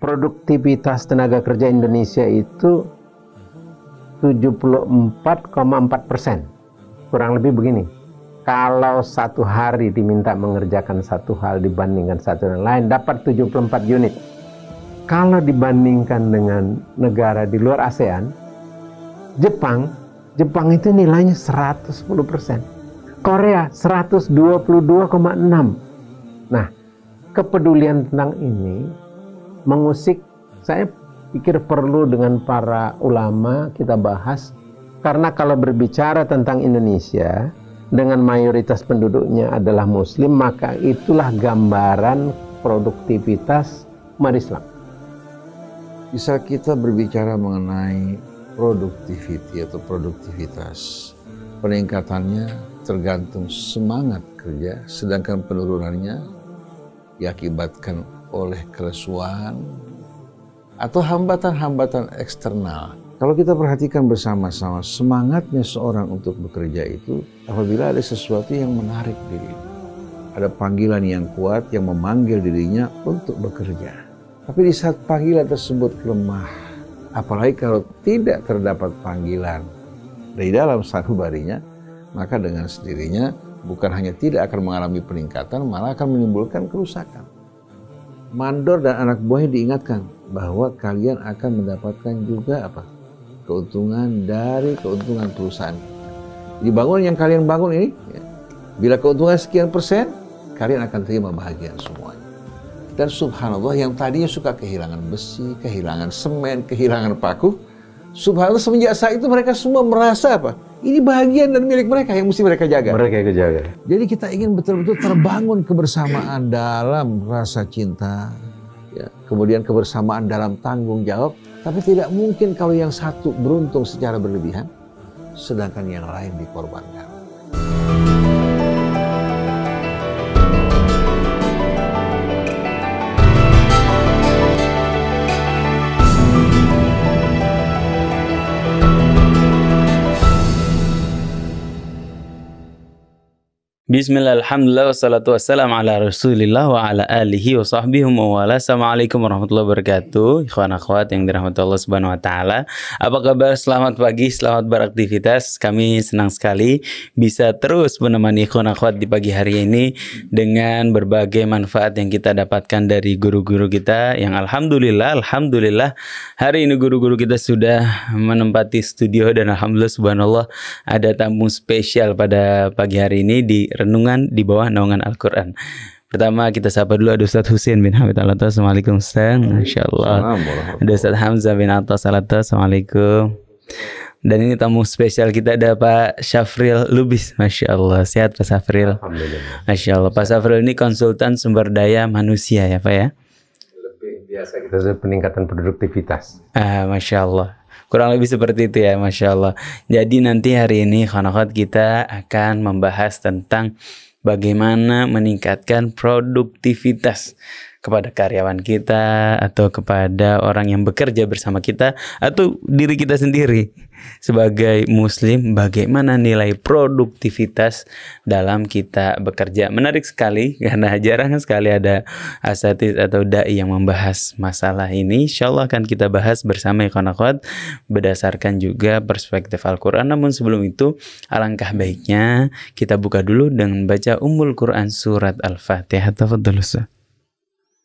produktivitas tenaga kerja Indonesia itu 74,4 persen kurang lebih begini kalau satu hari diminta mengerjakan satu hal dibandingkan satu yang lain dapat 74 unit kalau dibandingkan dengan negara di luar ASEAN Jepang Jepang itu nilainya 110 persen Korea 122,6 nah kepedulian tentang ini mengusik saya pikir perlu dengan para ulama kita bahas karena kalau berbicara tentang Indonesia dengan mayoritas penduduknya adalah muslim maka itulah gambaran produktivitas umat Islam. Bisa kita berbicara mengenai produktiviti atau produktivitas. Peningkatannya tergantung semangat kerja sedangkan penurunannya diakibatkan oleh kelesuan atau hambatan-hambatan eksternal. Kalau kita perhatikan bersama-sama semangatnya seorang untuk bekerja itu apabila ada sesuatu yang menarik diri, Ada panggilan yang kuat yang memanggil dirinya untuk bekerja. Tapi di saat panggilan tersebut lemah, apalagi kalau tidak terdapat panggilan dari dalam satu sanubarinya, maka dengan sendirinya bukan hanya tidak akan mengalami peningkatan, malah akan menimbulkan kerusakan mandor dan anak buahnya diingatkan bahwa kalian akan mendapatkan juga apa keuntungan dari keuntungan perusahaan. Dibangun yang kalian bangun ini, ya, bila keuntungan sekian persen, kalian akan terima bahagian semuanya. Dan subhanallah yang tadinya suka kehilangan besi, kehilangan semen, kehilangan paku, subhanallah semenjak saat itu mereka semua merasa apa? Ini bagian dan milik mereka yang mesti mereka jaga. Mereka yang jaga. Jadi kita ingin betul-betul terbangun kebersamaan dalam rasa cinta, ya. kemudian kebersamaan dalam tanggung jawab. Tapi tidak mungkin kalau yang satu beruntung secara berlebihan, sedangkan yang lain dikorbankan. Bismillah, alhamdulillah, wa ala alihi wa sahbihi wa wala. Assalamualaikum warahmatullahi wabarakatuh. Ikhwan akhwat yang dirahmati Allah subhanahu wa ta'ala. Apa kabar? Selamat pagi, selamat beraktivitas. Kami senang sekali bisa terus menemani ikhwan akhwat di pagi hari ini dengan berbagai manfaat yang kita dapatkan dari guru-guru kita yang alhamdulillah, alhamdulillah hari ini guru-guru kita sudah menempati studio dan alhamdulillah subhanallah ada tamu spesial pada pagi hari ini di renungan di bawah naungan Al-Quran. Pertama kita sapa dulu ada Ustaz Husin bin Hamid al -Atas. Assalamualaikum Ustaz. Masya Allah. Ada Ustaz Hamzah bin Atas al -Atas. Assalamualaikum. Dan ini tamu spesial kita ada Pak Syafril Lubis. Masya Allah. Sehat Pak Syafril. Alhamdulillah. Masya Allah. Pak Syafril ini konsultan sumber daya manusia ya Pak ya? Lebih biasa kita sebut peningkatan produktivitas. Ah, Masya Allah. Kurang lebih seperti itu ya, Masya Allah. Jadi nanti hari ini Khonokot kita akan membahas tentang bagaimana meningkatkan produktivitas kepada karyawan kita atau kepada orang yang bekerja bersama kita atau diri kita sendiri sebagai muslim bagaimana nilai produktivitas dalam kita bekerja. Menarik sekali karena jarang sekali ada asatid atau dai yang membahas masalah ini. insyaallah akan kita bahas bersama Ikhwan berdasarkan juga perspektif Al-Quran. Namun sebelum itu alangkah baiknya kita buka dulu dengan baca Ummul Quran Surat Al-Fatihah. Tafadhal Ustaz.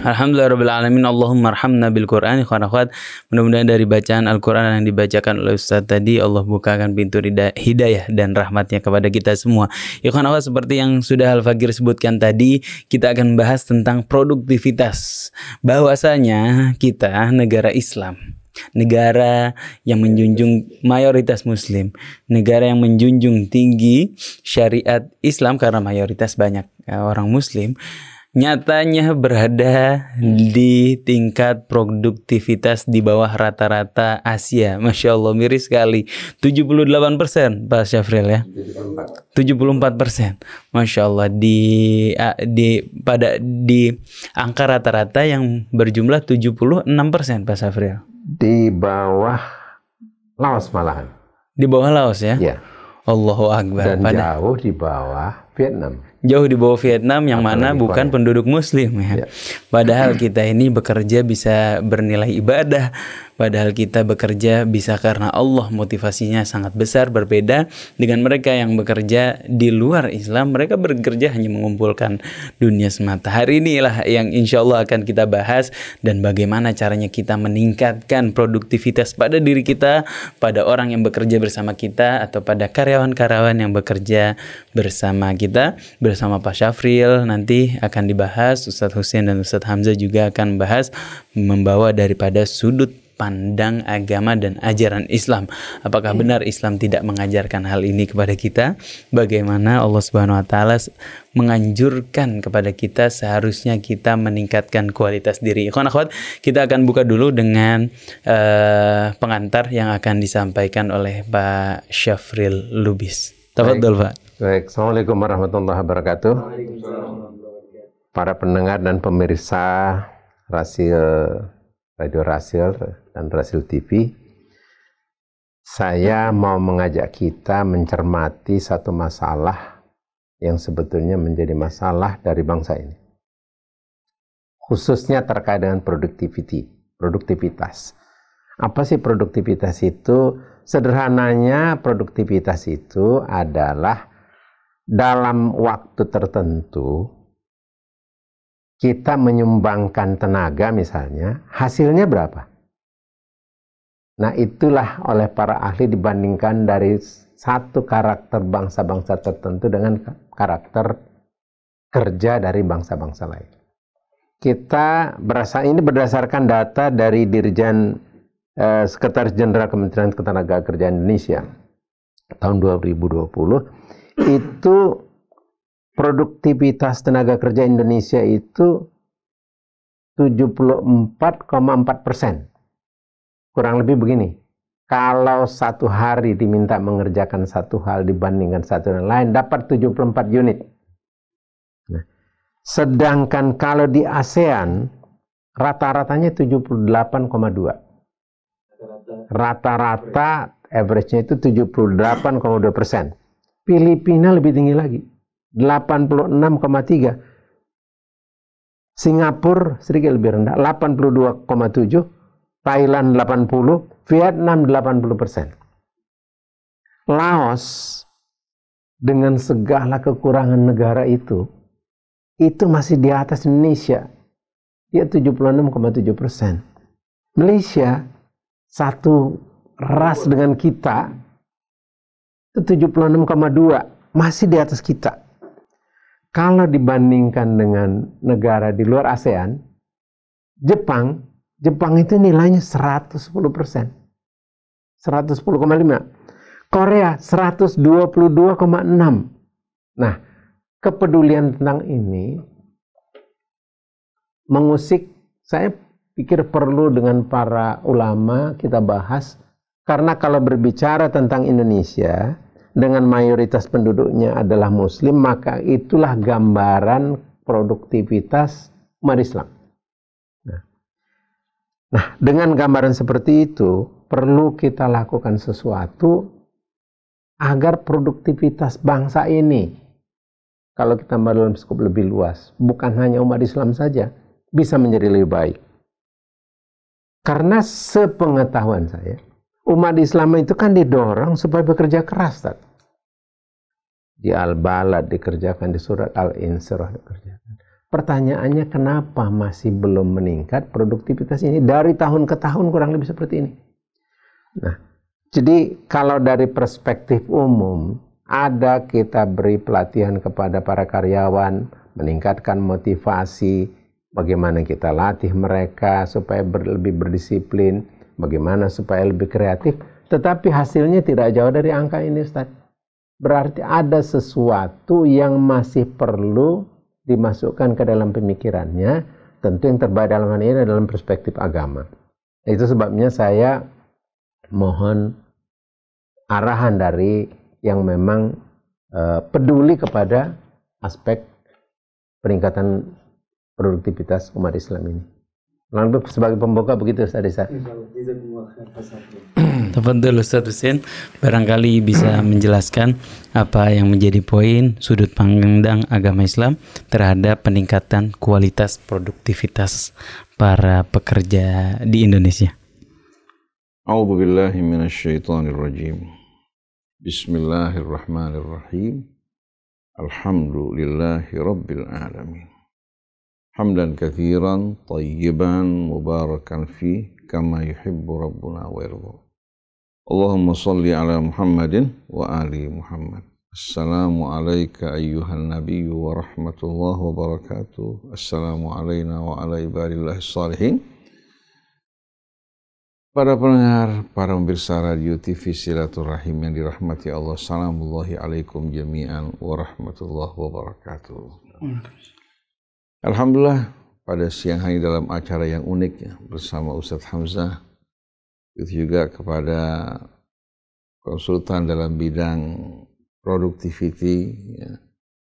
Alhamdulillahirrahmanirrahim Allahumma arhamna bil Qur'an khanafat Mudah-mudahan dari bacaan Al-Quran yang dibacakan oleh Ustaz tadi Allah bukakan pintu hidayah dan rahmatnya kepada kita semua Ikhwan khanafat seperti yang sudah Al-Fakir sebutkan tadi Kita akan bahas tentang produktivitas Bahwasanya kita negara Islam negara yang menjunjung mayoritas muslim, negara yang menjunjung tinggi syariat Islam karena mayoritas banyak eh, orang muslim nyatanya berada di tingkat produktivitas di bawah rata-rata Asia. Masya Allah, miris sekali. 78 persen, Pak Syafril ya. 74 persen. Masya Allah, di, di, pada, di angka rata-rata yang berjumlah 76 persen, Pak Syafril. Di bawah Laos malahan. Di bawah Laos ya? Iya. Allahu Akbar. Dan pada... jauh di bawah Vietnam. Jauh di bawah Vietnam yang Apalagi mana bukan Korea. penduduk muslim ya. ya. Padahal kita ini bekerja bisa bernilai ibadah, padahal kita bekerja bisa karena Allah motivasinya sangat besar berbeda dengan mereka yang bekerja di luar Islam, mereka bekerja hanya mengumpulkan dunia semata. Hari inilah yang insya Allah akan kita bahas dan bagaimana caranya kita meningkatkan produktivitas pada diri kita, pada orang yang bekerja bersama kita atau pada karyawan-karyawan yang bekerja bersama kita bersama Pak Syafril nanti akan dibahas Ustadz Husain dan Ustadz Hamzah juga akan membahas membawa daripada sudut pandang agama dan ajaran Islam. Apakah iya. benar Islam tidak mengajarkan hal ini kepada kita? Bagaimana Allah Subhanahu wa taala menganjurkan kepada kita seharusnya kita meningkatkan kualitas diri. Ikhwan akhwat, kita akan buka dulu dengan uh, pengantar yang akan disampaikan oleh Pak Syafril Lubis. Tafadhol, Pak. Baik, Assalamualaikum warahmatullahi wabarakatuh. Para pendengar dan pemirsa Rasil Radio Rasil dan Rasil TV, saya mau mengajak kita mencermati satu masalah yang sebetulnya menjadi masalah dari bangsa ini. Khususnya terkait dengan productivity, produktivitas. Apa sih produktivitas itu? Sederhananya produktivitas itu adalah dalam waktu tertentu kita menyumbangkan tenaga misalnya, hasilnya berapa? Nah, itulah oleh para ahli dibandingkan dari satu karakter bangsa-bangsa tertentu dengan karakter kerja dari bangsa-bangsa lain. Kita berasa ini berdasarkan data dari Dirjen eh, Sekretaris Jenderal Kementerian Ketenagakerjaan Indonesia tahun 2020 itu produktivitas tenaga kerja Indonesia itu 74,4 persen. Kurang lebih begini, kalau satu hari diminta mengerjakan satu hal dibandingkan satu dan lain, dapat 74 unit. Nah, sedangkan kalau di ASEAN, rata-ratanya 78,2. Rata-rata average-nya itu 78,2 persen. Filipina lebih tinggi lagi, 86,3. Singapura sedikit lebih rendah, 82,7. Thailand 80, Vietnam 80 persen. Laos dengan segala kekurangan negara itu, itu masih di atas Indonesia. Dia 76,7 persen. Malaysia, satu ras dengan kita, 76,2 masih di atas kita. Kalau dibandingkan dengan negara di luar ASEAN, Jepang, Jepang itu nilainya 110 persen. 110,5. Korea 122,6. Nah, kepedulian tentang ini mengusik saya pikir perlu dengan para ulama kita bahas karena kalau berbicara tentang Indonesia dengan mayoritas penduduknya adalah muslim, maka itulah gambaran produktivitas umat Islam. Nah, nah dengan gambaran seperti itu perlu kita lakukan sesuatu agar produktivitas bangsa ini kalau kita dalam skop lebih luas, bukan hanya umat Islam saja, bisa menjadi lebih baik. Karena sepengetahuan saya, umat Islam itu kan didorong supaya bekerja keras, tak? Di Al-Balad dikerjakan, di surat Al-Insyirah dikerjakan. Pertanyaannya kenapa masih belum meningkat produktivitas ini dari tahun ke tahun kurang lebih seperti ini. Nah, jadi kalau dari perspektif umum ada kita beri pelatihan kepada para karyawan, meningkatkan motivasi, bagaimana kita latih mereka supaya ber, lebih berdisiplin, bagaimana supaya lebih kreatif, tetapi hasilnya tidak jauh dari angka ini Ustaz. Berarti ada sesuatu yang masih perlu dimasukkan ke dalam pemikirannya, tentu yang terbaik dalam hal ini dalam perspektif agama. Itu sebabnya saya mohon arahan dari yang memang eh, peduli kepada aspek peningkatan produktivitas umat Islam ini. Lalu sebagai pembuka begitu Ustaz Desa. Tafadhol Ustaz Hussein barangkali bisa menjelaskan apa yang menjadi poin sudut pandang agama Islam terhadap peningkatan kualitas produktivitas para pekerja di Indonesia. A'udzu billahi Bismillahirrahmanirrahim. Alhamdulillahi alamin hamdan kathiran tayyiban mubarakan fi kama yuhibbu rabbuna wa yirdu. Allahumma salli ala Muhammadin wa ali Muhammad. Assalamu alayka ayyuhan nabiyyu wa rahmatullahi wa barakatuh. Assalamu alayna wa ala ibadillahi salihin. Para pendengar, para pemirsa Radio TV Silaturahim yang dirahmati Allah, Salamullahi alaikum jami'an wa rahmatullahi wa Alhamdulillah pada siang hari dalam acara yang unik ya, bersama Ustadz Hamzah itu juga kepada konsultan dalam bidang productivity ya,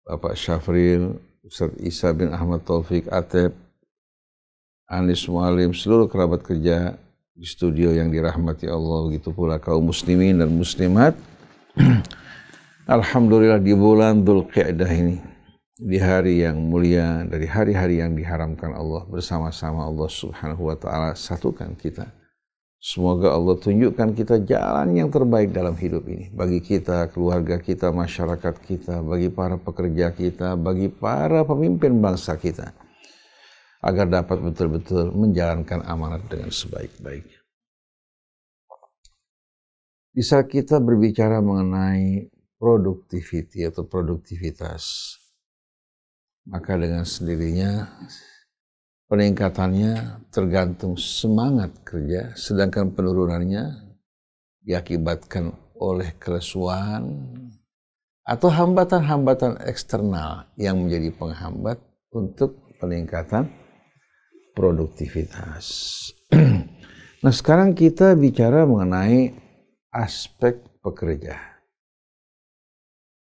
Bapak Syafril, Ustadz Isa bin Ahmad Taufik Atep, Anis Mualim, seluruh kerabat kerja di studio yang dirahmati Allah, begitu pula kaum muslimin dan muslimat. Alhamdulillah di bulan Dzulqa'dah ini di hari yang mulia dari hari-hari yang diharamkan Allah bersama-sama Allah Subhanahu wa taala satukan kita. Semoga Allah tunjukkan kita jalan yang terbaik dalam hidup ini bagi kita, keluarga kita, masyarakat kita, bagi para pekerja kita, bagi para pemimpin bangsa kita agar dapat betul-betul menjalankan amanat dengan sebaik-baiknya. Bisa kita berbicara mengenai produktiviti atau produktivitas, maka dengan sendirinya peningkatannya tergantung semangat kerja, sedangkan penurunannya diakibatkan oleh kelesuan atau hambatan-hambatan eksternal yang menjadi penghambat untuk peningkatan produktivitas. nah, sekarang kita bicara mengenai aspek pekerja.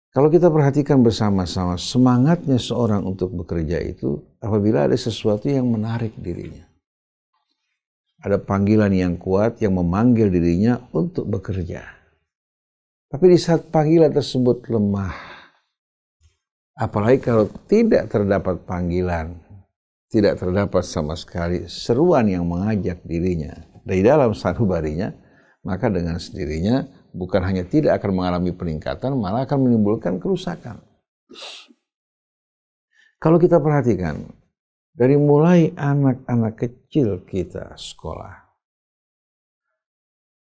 Kalau kita perhatikan bersama-sama semangatnya seorang untuk bekerja itu apabila ada sesuatu yang menarik dirinya. Ada panggilan yang kuat yang memanggil dirinya untuk bekerja. Tapi di saat panggilan tersebut lemah, apalagi kalau tidak terdapat panggilan, tidak terdapat sama sekali seruan yang mengajak dirinya dari dalam sanubarinya, maka dengan sendirinya bukan hanya tidak akan mengalami peningkatan, malah akan menimbulkan kerusakan. Kalau kita perhatikan, dari mulai anak-anak kecil kita sekolah,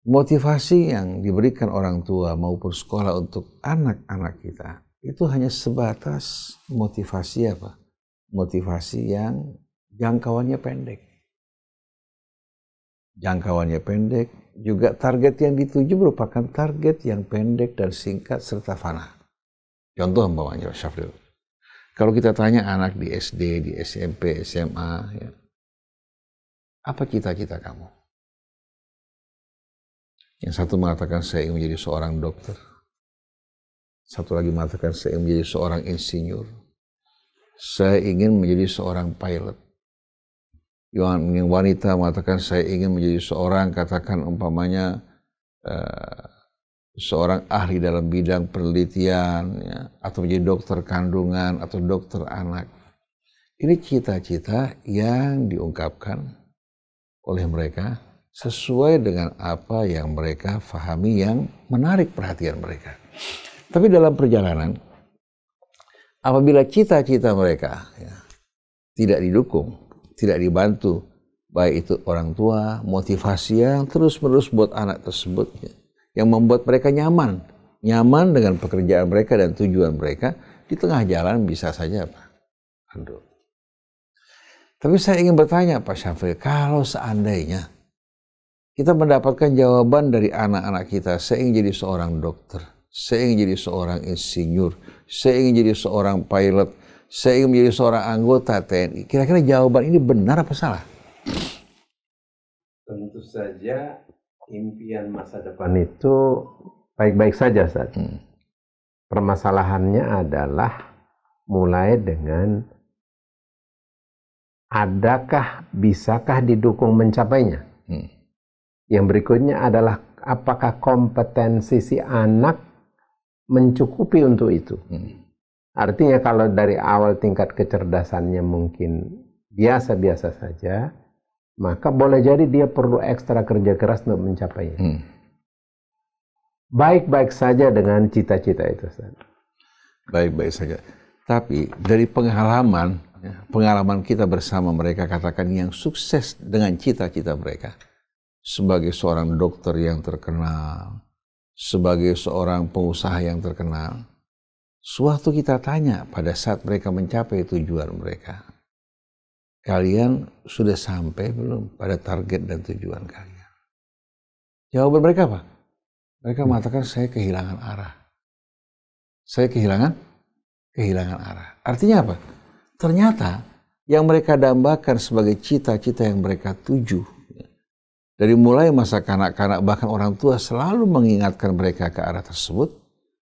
motivasi yang diberikan orang tua maupun sekolah untuk anak-anak kita itu hanya sebatas motivasi apa? Motivasi yang jangkauannya pendek. Jangkauannya pendek, juga target yang dituju merupakan target yang pendek dan singkat serta fana. Contoh bawahnya Pak Syafril. Kalau kita tanya anak di SD, di SMP, SMA, ya, apa cita-cita kamu? Yang satu mengatakan saya ingin menjadi seorang dokter. Satu lagi mengatakan saya ingin menjadi seorang insinyur. Saya ingin menjadi seorang pilot yang wanita mengatakan saya ingin menjadi seorang katakan umpamanya uh, seorang ahli dalam bidang penelitian ya, atau menjadi dokter kandungan atau dokter anak. Ini cita-cita yang diungkapkan oleh mereka sesuai dengan apa yang mereka fahami yang menarik perhatian mereka. Tapi dalam perjalanan apabila cita-cita mereka ya, tidak didukung tidak dibantu baik itu orang tua, motivasi yang terus-menerus buat anak tersebut ya. yang membuat mereka nyaman, nyaman dengan pekerjaan mereka dan tujuan mereka di tengah jalan bisa saja apa? Tapi saya ingin bertanya Pak Syafri, kalau seandainya kita mendapatkan jawaban dari anak-anak kita, saya ingin jadi seorang dokter, saya ingin jadi seorang insinyur, saya ingin jadi seorang pilot, saya ingin menjadi seorang anggota TNI. Kira-kira jawaban ini benar apa salah? Tentu saja impian masa depan itu baik-baik saja saat. Hmm. Permasalahannya adalah mulai dengan adakah bisakah didukung mencapainya? Hmm. Yang berikutnya adalah apakah kompetensi si anak mencukupi untuk itu? Hmm. Artinya kalau dari awal tingkat kecerdasannya mungkin biasa-biasa saja, maka boleh jadi dia perlu ekstra kerja keras untuk mencapainya. Hmm. Baik-baik saja dengan cita-cita itu. Baik-baik saja. Tapi dari pengalaman, ya, pengalaman kita bersama mereka katakan yang sukses dengan cita-cita mereka. Sebagai seorang dokter yang terkenal, sebagai seorang pengusaha yang terkenal, Suatu kita tanya pada saat mereka mencapai tujuan mereka. Kalian sudah sampai belum pada target dan tujuan kalian? Jawaban mereka apa? Mereka mengatakan saya kehilangan arah. Saya kehilangan kehilangan arah. Artinya apa? Ternyata yang mereka dambakan sebagai cita-cita yang mereka tuju dari mulai masa kanak-kanak bahkan orang tua selalu mengingatkan mereka ke arah tersebut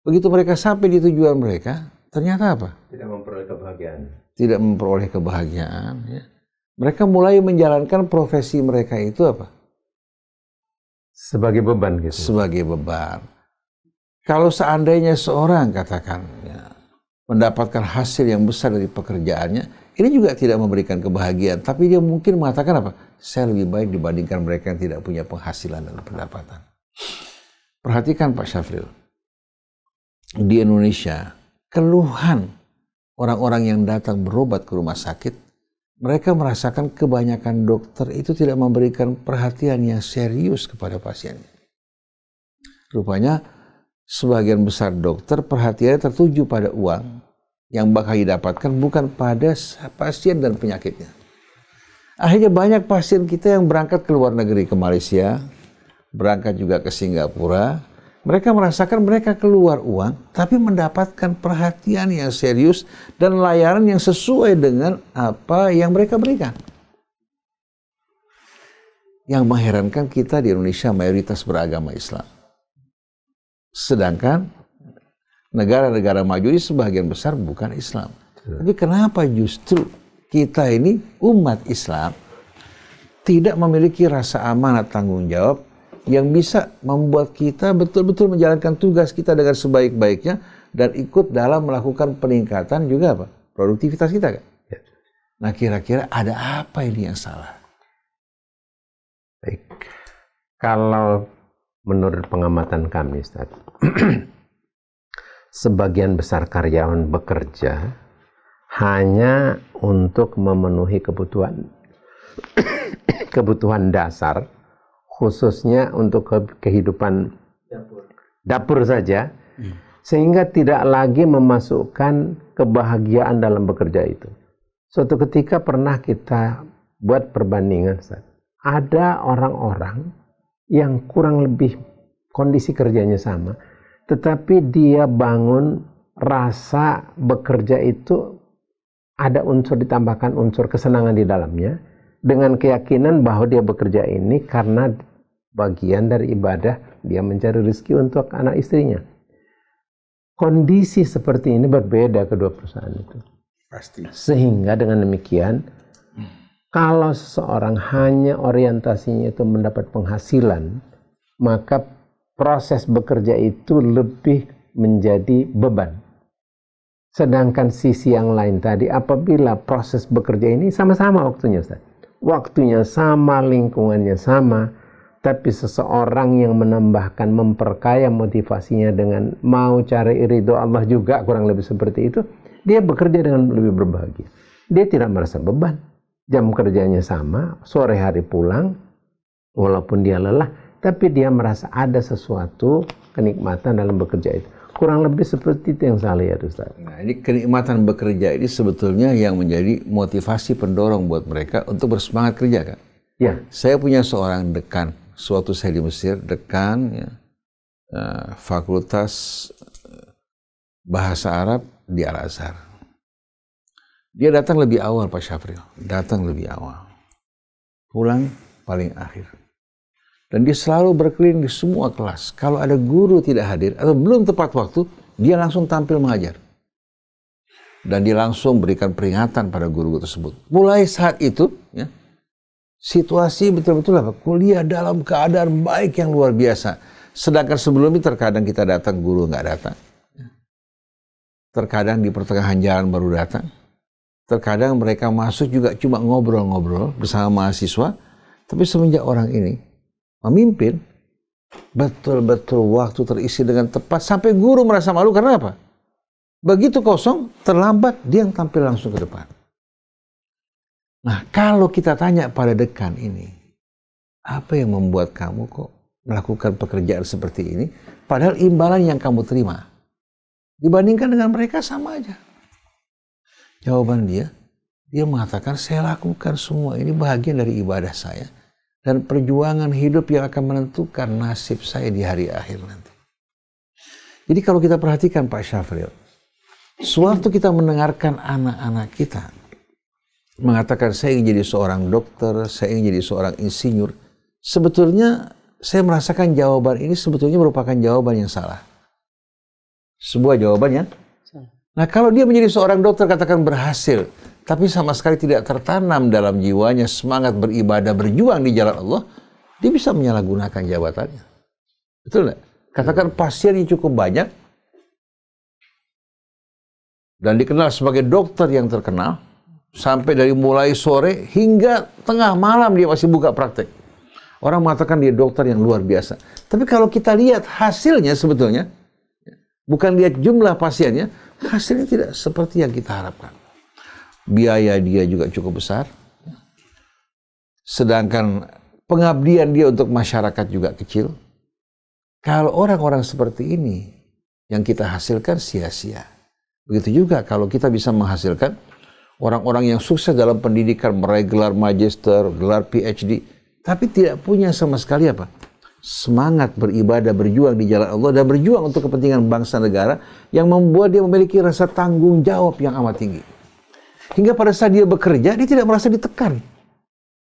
Begitu mereka sampai di tujuan mereka, ternyata apa? Tidak memperoleh kebahagiaan. Tidak memperoleh kebahagiaan. Ya. Mereka mulai menjalankan profesi mereka itu apa? Sebagai beban gitu. Sebagai beban. Kalau seandainya seorang katakan ya, mendapatkan hasil yang besar dari pekerjaannya, ini juga tidak memberikan kebahagiaan. Tapi dia mungkin mengatakan apa? Saya lebih baik dibandingkan mereka yang tidak punya penghasilan dan pendapatan. Perhatikan Pak Syafril di Indonesia keluhan orang-orang yang datang berobat ke rumah sakit, mereka merasakan kebanyakan dokter itu tidak memberikan perhatian yang serius kepada pasiennya. Rupanya sebagian besar dokter perhatiannya tertuju pada uang yang bakal didapatkan bukan pada pasien dan penyakitnya. Akhirnya banyak pasien kita yang berangkat ke luar negeri ke Malaysia, berangkat juga ke Singapura, mereka merasakan mereka keluar uang, tapi mendapatkan perhatian yang serius dan layanan yang sesuai dengan apa yang mereka berikan. Yang mengherankan kita di Indonesia mayoritas beragama Islam. Sedangkan negara-negara maju ini sebagian besar bukan Islam. Tapi kenapa justru kita ini umat Islam tidak memiliki rasa amanat tanggung jawab yang bisa membuat kita betul-betul menjalankan tugas kita dengan sebaik-baiknya dan ikut dalam melakukan peningkatan juga apa produktivitas kita kan. Ya. Nah kira-kira ada apa ini yang salah? Baik, kalau menurut pengamatan kami, Ustaz, sebagian besar karyawan bekerja hanya untuk memenuhi kebutuhan kebutuhan dasar khususnya untuk kehidupan dapur, ya, dapur saja hmm. sehingga tidak lagi memasukkan kebahagiaan dalam bekerja itu. Suatu ketika pernah kita buat perbandingan, Ustaz. Ada orang-orang yang kurang lebih kondisi kerjanya sama, tetapi dia bangun rasa bekerja itu ada unsur ditambahkan unsur kesenangan di dalamnya dengan keyakinan bahwa dia bekerja ini karena bagian dari ibadah dia mencari rezeki untuk anak istrinya. Kondisi seperti ini berbeda kedua perusahaan itu. Pasti. Sehingga dengan demikian kalau seseorang hanya orientasinya itu mendapat penghasilan, maka proses bekerja itu lebih menjadi beban. Sedangkan sisi yang lain tadi apabila proses bekerja ini sama-sama waktunya Ustaz waktunya sama, lingkungannya sama, tapi seseorang yang menambahkan memperkaya motivasinya dengan mau cari ridho Allah juga kurang lebih seperti itu, dia bekerja dengan lebih berbahagia. Dia tidak merasa beban. Jam kerjanya sama, sore hari pulang, walaupun dia lelah, tapi dia merasa ada sesuatu kenikmatan dalam bekerja itu. Kurang lebih seperti itu yang saya lihat Ustaz. Nah, ini kenikmatan bekerja ini sebetulnya yang menjadi motivasi pendorong buat mereka untuk bersemangat kerja kan? Ya. Saya punya seorang dekan, suatu saya di Mesir, dekan ya, uh, fakultas eh, bahasa Arab di Al-Azhar. Dia datang lebih awal Pak Syafril, datang lebih awal. Pulang paling akhir dan dia selalu berkeliling di semua kelas. Kalau ada guru tidak hadir atau belum tepat waktu, dia langsung tampil mengajar. Dan dia langsung berikan peringatan pada guru tersebut. Mulai saat itu, ya, situasi betul-betul apa? Kuliah dalam keadaan baik yang luar biasa. Sedangkan sebelumnya terkadang kita datang, guru nggak datang. Terkadang di pertengahan jalan baru datang. Terkadang mereka masuk juga cuma ngobrol-ngobrol bersama mahasiswa. Tapi semenjak orang ini memimpin, betul-betul waktu terisi dengan tepat sampai guru merasa malu karena apa? Begitu kosong, terlambat dia yang tampil langsung ke depan. Nah, kalau kita tanya pada dekan ini, apa yang membuat kamu kok melakukan pekerjaan seperti ini? Padahal imbalan yang kamu terima dibandingkan dengan mereka sama aja. Jawaban dia, dia mengatakan saya lakukan semua ini bagian dari ibadah saya dan perjuangan hidup yang akan menentukan nasib saya di hari akhir nanti. Jadi kalau kita perhatikan Pak Syafril, suatu kita mendengarkan anak-anak kita mengatakan saya ingin jadi seorang dokter, saya ingin jadi seorang insinyur, sebetulnya saya merasakan jawaban ini sebetulnya merupakan jawaban yang salah. Sebuah jawaban yang Nah, kalau dia menjadi seorang dokter katakan berhasil, tapi sama sekali tidak tertanam dalam jiwanya semangat beribadah, berjuang di jalan Allah, dia bisa menyalahgunakan jabatannya. Betul nggak? Katakan pasiennya cukup banyak dan dikenal sebagai dokter yang terkenal sampai dari mulai sore hingga tengah malam dia masih buka praktek. Orang mengatakan dia dokter yang luar biasa. Tapi kalau kita lihat hasilnya sebetulnya bukan lihat jumlah pasiennya, hasilnya tidak seperti yang kita harapkan. Biaya dia juga cukup besar. Sedangkan pengabdian dia untuk masyarakat juga kecil. Kalau orang-orang seperti ini yang kita hasilkan sia-sia. Begitu juga kalau kita bisa menghasilkan orang-orang yang sukses dalam pendidikan, meraih gelar magister, gelar PhD, tapi tidak punya sama sekali apa? semangat beribadah, berjuang di jalan Allah dan berjuang untuk kepentingan bangsa negara yang membuat dia memiliki rasa tanggung jawab yang amat tinggi. Hingga pada saat dia bekerja, dia tidak merasa ditekan.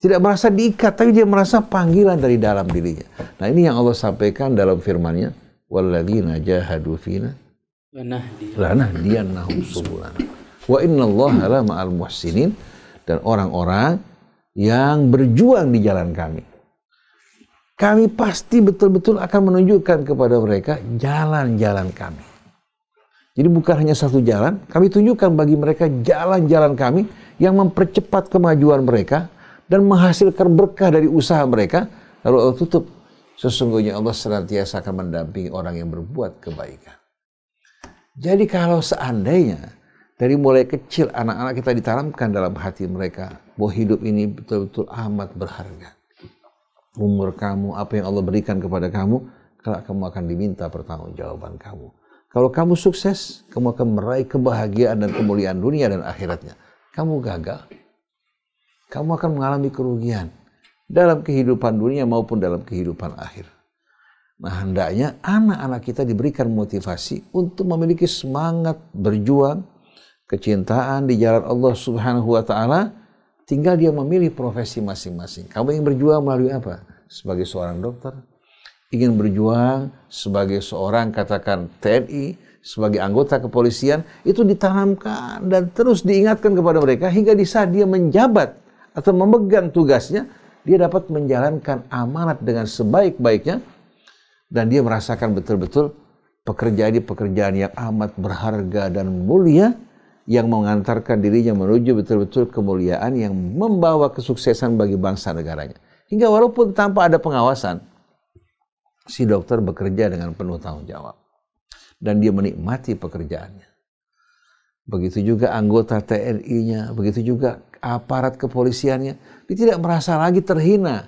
Tidak merasa diikat, tapi dia merasa panggilan dari dalam dirinya. Nah ini yang Allah sampaikan dalam firmannya. Walladzina jahadu fina lanahdiyanahum subulana. Wa inna Allah ma'al muhsinin. Dan orang-orang yang berjuang di jalan kami kami pasti betul-betul akan menunjukkan kepada mereka jalan-jalan kami. Jadi bukan hanya satu jalan, kami tunjukkan bagi mereka jalan-jalan kami yang mempercepat kemajuan mereka dan menghasilkan berkah dari usaha mereka. Lalu Allah tutup, sesungguhnya Allah senantiasa akan mendampingi orang yang berbuat kebaikan. Jadi kalau seandainya dari mulai kecil anak-anak kita ditanamkan dalam hati mereka bahwa hidup ini betul-betul amat berharga umur kamu, apa yang Allah berikan kepada kamu, kelak kamu akan diminta pertanggungjawaban kamu. Kalau kamu sukses, kamu akan meraih kebahagiaan dan kemuliaan dunia dan akhiratnya. Kamu gagal, kamu akan mengalami kerugian dalam kehidupan dunia maupun dalam kehidupan akhir. Nah, hendaknya anak-anak kita diberikan motivasi untuk memiliki semangat berjuang, kecintaan di jalan Allah Subhanahu wa taala Tinggal dia memilih profesi masing-masing. Kamu ingin berjuang melalui apa? Sebagai seorang dokter, ingin berjuang sebagai seorang katakan TNI, sebagai anggota kepolisian, itu ditanamkan dan terus diingatkan kepada mereka hingga di saat dia menjabat atau memegang tugasnya, dia dapat menjalankan amanat dengan sebaik-baiknya dan dia merasakan betul-betul pekerjaan ini pekerjaan yang amat berharga dan mulia yang mengantarkan dirinya menuju betul-betul kemuliaan yang membawa kesuksesan bagi bangsa negaranya. Hingga walaupun tanpa ada pengawasan, si dokter bekerja dengan penuh tanggung jawab. Dan dia menikmati pekerjaannya. Begitu juga anggota TNI-nya, begitu juga aparat kepolisiannya. Dia tidak merasa lagi terhina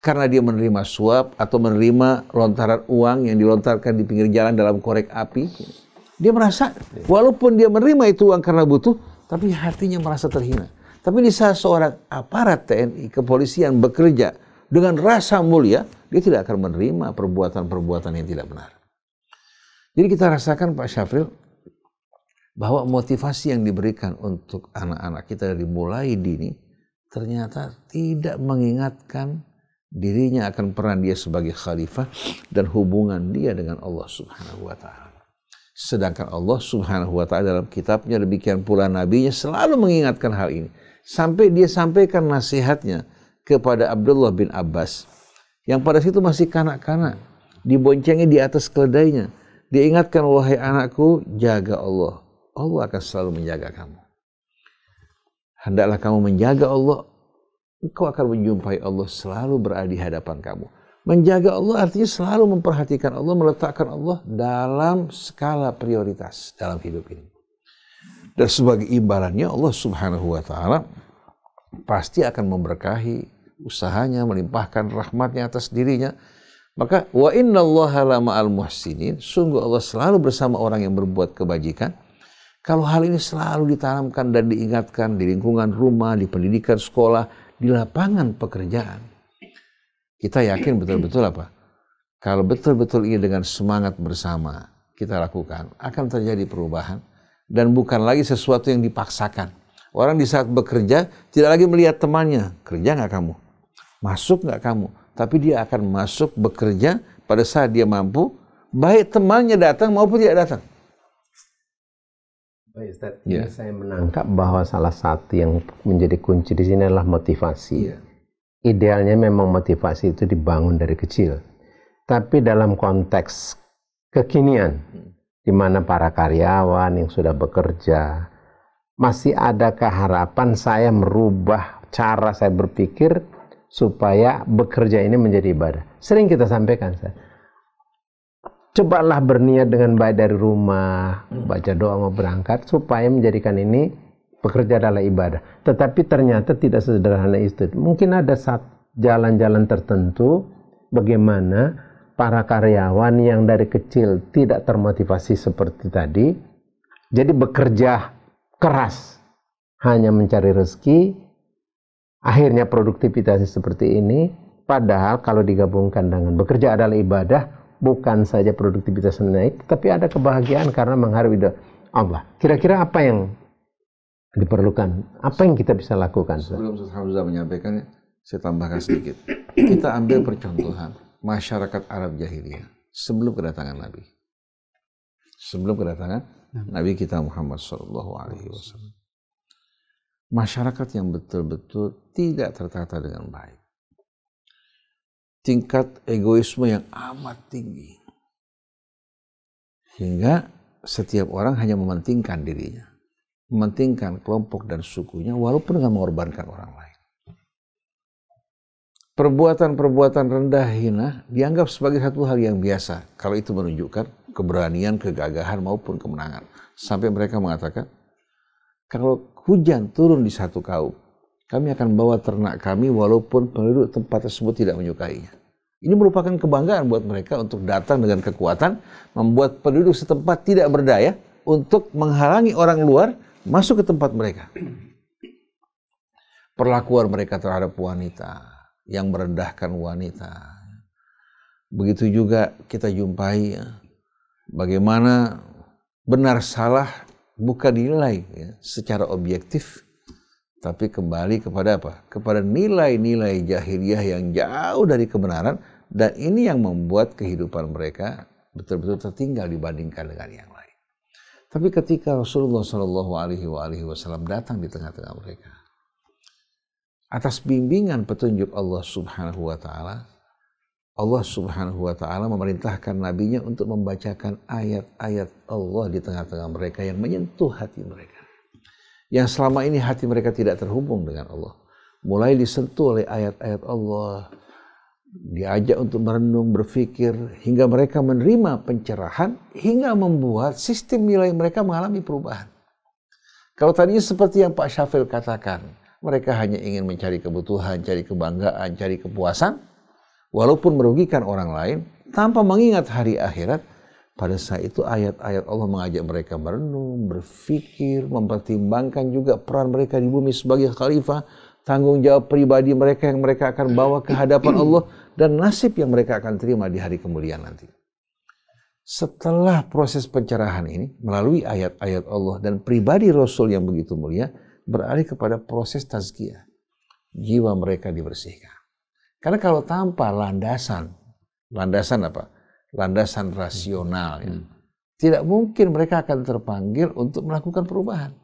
karena dia menerima suap atau menerima lontaran uang yang dilontarkan di pinggir jalan dalam korek api. Dia merasa, walaupun dia menerima itu uang karena butuh, tapi hatinya merasa terhina. Tapi di saat seorang aparat TNI, kepolisian bekerja dengan rasa mulia, dia tidak akan menerima perbuatan-perbuatan yang tidak benar. Jadi kita rasakan Pak Syafril, bahwa motivasi yang diberikan untuk anak-anak kita dari mulai dini ternyata tidak mengingatkan dirinya akan peran dia sebagai khalifah dan hubungan dia dengan Allah Subhanahu wa taala. Sedangkan Allah Subhanahu wa taala dalam kitabnya demikian pula nabinya selalu mengingatkan hal ini sampai dia sampaikan nasihatnya kepada Abdullah bin Abbas yang pada situ masih kanak-kanak Diboncengnya di atas keledainya diingatkan wahai anakku jaga Allah Allah akan selalu menjaga kamu hendaklah kamu menjaga Allah engkau akan menjumpai Allah selalu berada di hadapan kamu Menjaga Allah artinya selalu memperhatikan Allah, meletakkan Allah dalam skala prioritas dalam hidup ini. Dan sebagai imbalannya Allah Subhanahu wa taala pasti akan memberkahi usahanya, melimpahkan rahmatnya atas dirinya. Maka wa inna Allah al muhsinin, sungguh Allah selalu bersama orang yang berbuat kebajikan. Kalau hal ini selalu ditanamkan dan diingatkan di lingkungan rumah, di pendidikan sekolah, di lapangan pekerjaan, kita yakin betul-betul apa? Kalau betul-betul ini dengan semangat bersama kita lakukan, akan terjadi perubahan dan bukan lagi sesuatu yang dipaksakan. Orang di saat bekerja tidak lagi melihat temannya, kerja nggak kamu, masuk nggak kamu, tapi dia akan masuk bekerja pada saat dia mampu, baik temannya datang maupun tidak datang. Baik Ustaz, Yeah. saya menangkap bahwa salah satu yang menjadi kunci di sini adalah motivasi. Yeah idealnya memang motivasi itu dibangun dari kecil. Tapi dalam konteks kekinian, di mana para karyawan yang sudah bekerja, masih ada keharapan saya merubah cara saya berpikir supaya bekerja ini menjadi ibadah? Sering kita sampaikan, saya. Cobalah berniat dengan baik dari rumah, baca doa mau berangkat, supaya menjadikan ini Bekerja adalah ibadah. Tetapi ternyata tidak sederhana itu. Mungkin ada jalan-jalan tertentu bagaimana para karyawan yang dari kecil tidak termotivasi seperti tadi, jadi bekerja keras hanya mencari rezeki, akhirnya produktivitasnya seperti ini. Padahal kalau digabungkan dengan bekerja adalah ibadah, bukan saja produktivitas naik, tapi ada kebahagiaan karena menghargai Allah. Kira-kira apa yang diperlukan. Apa yang kita bisa lakukan? Sebelum Ustaz Hamzah menyampaikan, saya tambahkan sedikit. Kita ambil percontohan masyarakat Arab jahiliyah sebelum kedatangan Nabi. Sebelum kedatangan Nabi kita Muhammad Shallallahu Alaihi Wasallam. Masyarakat yang betul-betul tidak tertata dengan baik. Tingkat egoisme yang amat tinggi. Hingga setiap orang hanya mementingkan dirinya mementingkan kelompok dan sukunya walaupun dengan mengorbankan orang lain. Perbuatan-perbuatan rendah hina dianggap sebagai satu hal yang biasa kalau itu menunjukkan keberanian, kegagahan maupun kemenangan. Sampai mereka mengatakan, kalau hujan turun di satu kaum, kami akan bawa ternak kami walaupun penduduk tempat tersebut tidak menyukainya. Ini merupakan kebanggaan buat mereka untuk datang dengan kekuatan, membuat penduduk setempat tidak berdaya untuk menghalangi orang luar masuk ke tempat mereka. Perlakuan mereka terhadap wanita yang merendahkan wanita. Begitu juga kita jumpai ya, bagaimana benar salah bukan nilai ya, secara objektif tapi kembali kepada apa? Kepada nilai-nilai jahiliyah yang jauh dari kebenaran dan ini yang membuat kehidupan mereka betul-betul tertinggal dibandingkan dengan yang lain. Tapi ketika Rasulullah Shallallahu Alaihi Wasallam datang di tengah-tengah mereka, atas bimbingan petunjuk Allah Subhanahu Wa Taala, Allah Subhanahu Wa Taala memerintahkan nabinya untuk membacakan ayat-ayat Allah di tengah-tengah mereka yang menyentuh hati mereka, yang selama ini hati mereka tidak terhubung dengan Allah, mulai disentuh oleh ayat-ayat Allah, diajak untuk merenung, berpikir, hingga mereka menerima pencerahan, hingga membuat sistem nilai mereka mengalami perubahan. Kalau tadinya seperti yang Pak Syafil katakan, mereka hanya ingin mencari kebutuhan, cari kebanggaan, cari kepuasan, walaupun merugikan orang lain, tanpa mengingat hari akhirat, pada saat itu ayat-ayat Allah mengajak mereka merenung, berpikir, mempertimbangkan juga peran mereka di bumi sebagai khalifah, tanggung jawab pribadi mereka yang mereka akan bawa ke hadapan Allah dan nasib yang mereka akan terima di hari kemuliaan nanti. Setelah proses pencerahan ini melalui ayat-ayat Allah dan pribadi Rasul yang begitu mulia beralih kepada proses tazkiyah. Jiwa mereka dibersihkan. Karena kalau tanpa landasan, landasan apa? Landasan rasional. Ya. Hmm. Tidak mungkin mereka akan terpanggil untuk melakukan perubahan.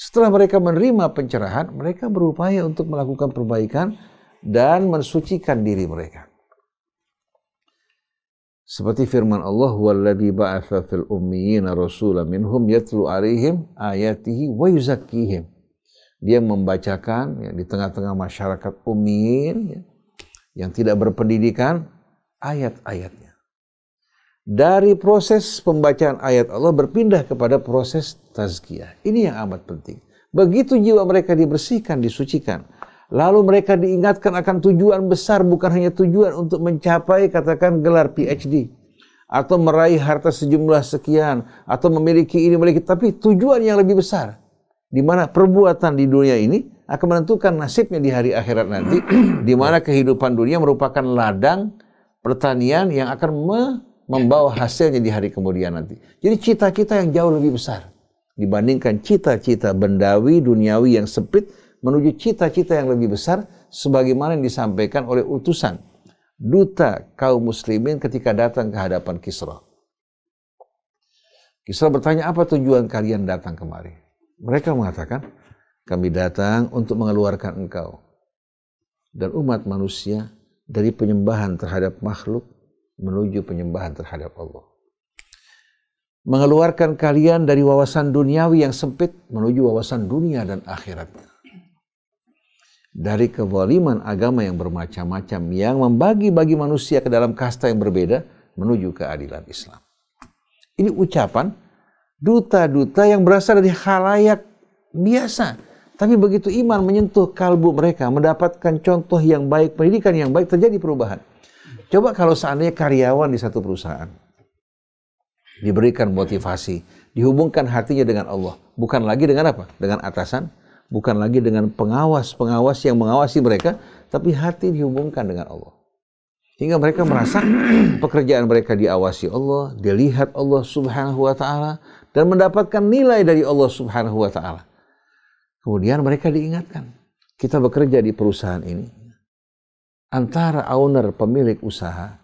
Setelah mereka menerima pencerahan, mereka berupaya untuk melakukan perbaikan dan mensucikan diri mereka. Seperti firman Allah, "Walladzi ba'atsa fil ummiyina rasulan minhum yatlu 'alaihim ayatihi wa yuzakkihim." Dia membacakan ya, di tengah-tengah masyarakat umin ya, yang tidak berpendidikan ayat-ayatnya dari proses pembacaan ayat Allah berpindah kepada proses tazkiyah. Ini yang amat penting. Begitu jiwa mereka dibersihkan, disucikan. Lalu mereka diingatkan akan tujuan besar, bukan hanya tujuan untuk mencapai katakan gelar PhD. Atau meraih harta sejumlah sekian. Atau memiliki ini, memiliki. Tapi tujuan yang lebih besar. Di mana perbuatan di dunia ini akan menentukan nasibnya di hari akhirat nanti. di mana kehidupan dunia merupakan ladang pertanian yang akan me membawa hasilnya di hari kemudian nanti. Jadi cita-cita yang jauh lebih besar dibandingkan cita-cita bendawi duniawi yang sempit menuju cita-cita yang lebih besar sebagaimana yang disampaikan oleh utusan duta kaum muslimin ketika datang ke hadapan Kisra. Kisra bertanya, apa tujuan kalian datang kemari? Mereka mengatakan, kami datang untuk mengeluarkan engkau dan umat manusia dari penyembahan terhadap makhluk menuju penyembahan terhadap Allah. Mengeluarkan kalian dari wawasan duniawi yang sempit menuju wawasan dunia dan akhirat, Dari kevaliman agama yang bermacam-macam yang membagi-bagi manusia ke dalam kasta yang berbeda menuju keadilan Islam. Ini ucapan duta-duta yang berasal dari halayak biasa. Tapi begitu iman menyentuh kalbu mereka, mendapatkan contoh yang baik, pendidikan yang baik, terjadi perubahan. Coba kalau seandainya karyawan di satu perusahaan diberikan motivasi, dihubungkan hatinya dengan Allah, bukan lagi dengan apa? Dengan atasan, bukan lagi dengan pengawas-pengawas yang mengawasi mereka, tapi hati dihubungkan dengan Allah. Hingga mereka merasa pekerjaan mereka diawasi Allah, dilihat Allah Subhanahu wa taala dan mendapatkan nilai dari Allah Subhanahu wa taala. Kemudian mereka diingatkan, kita bekerja di perusahaan ini antara owner pemilik usaha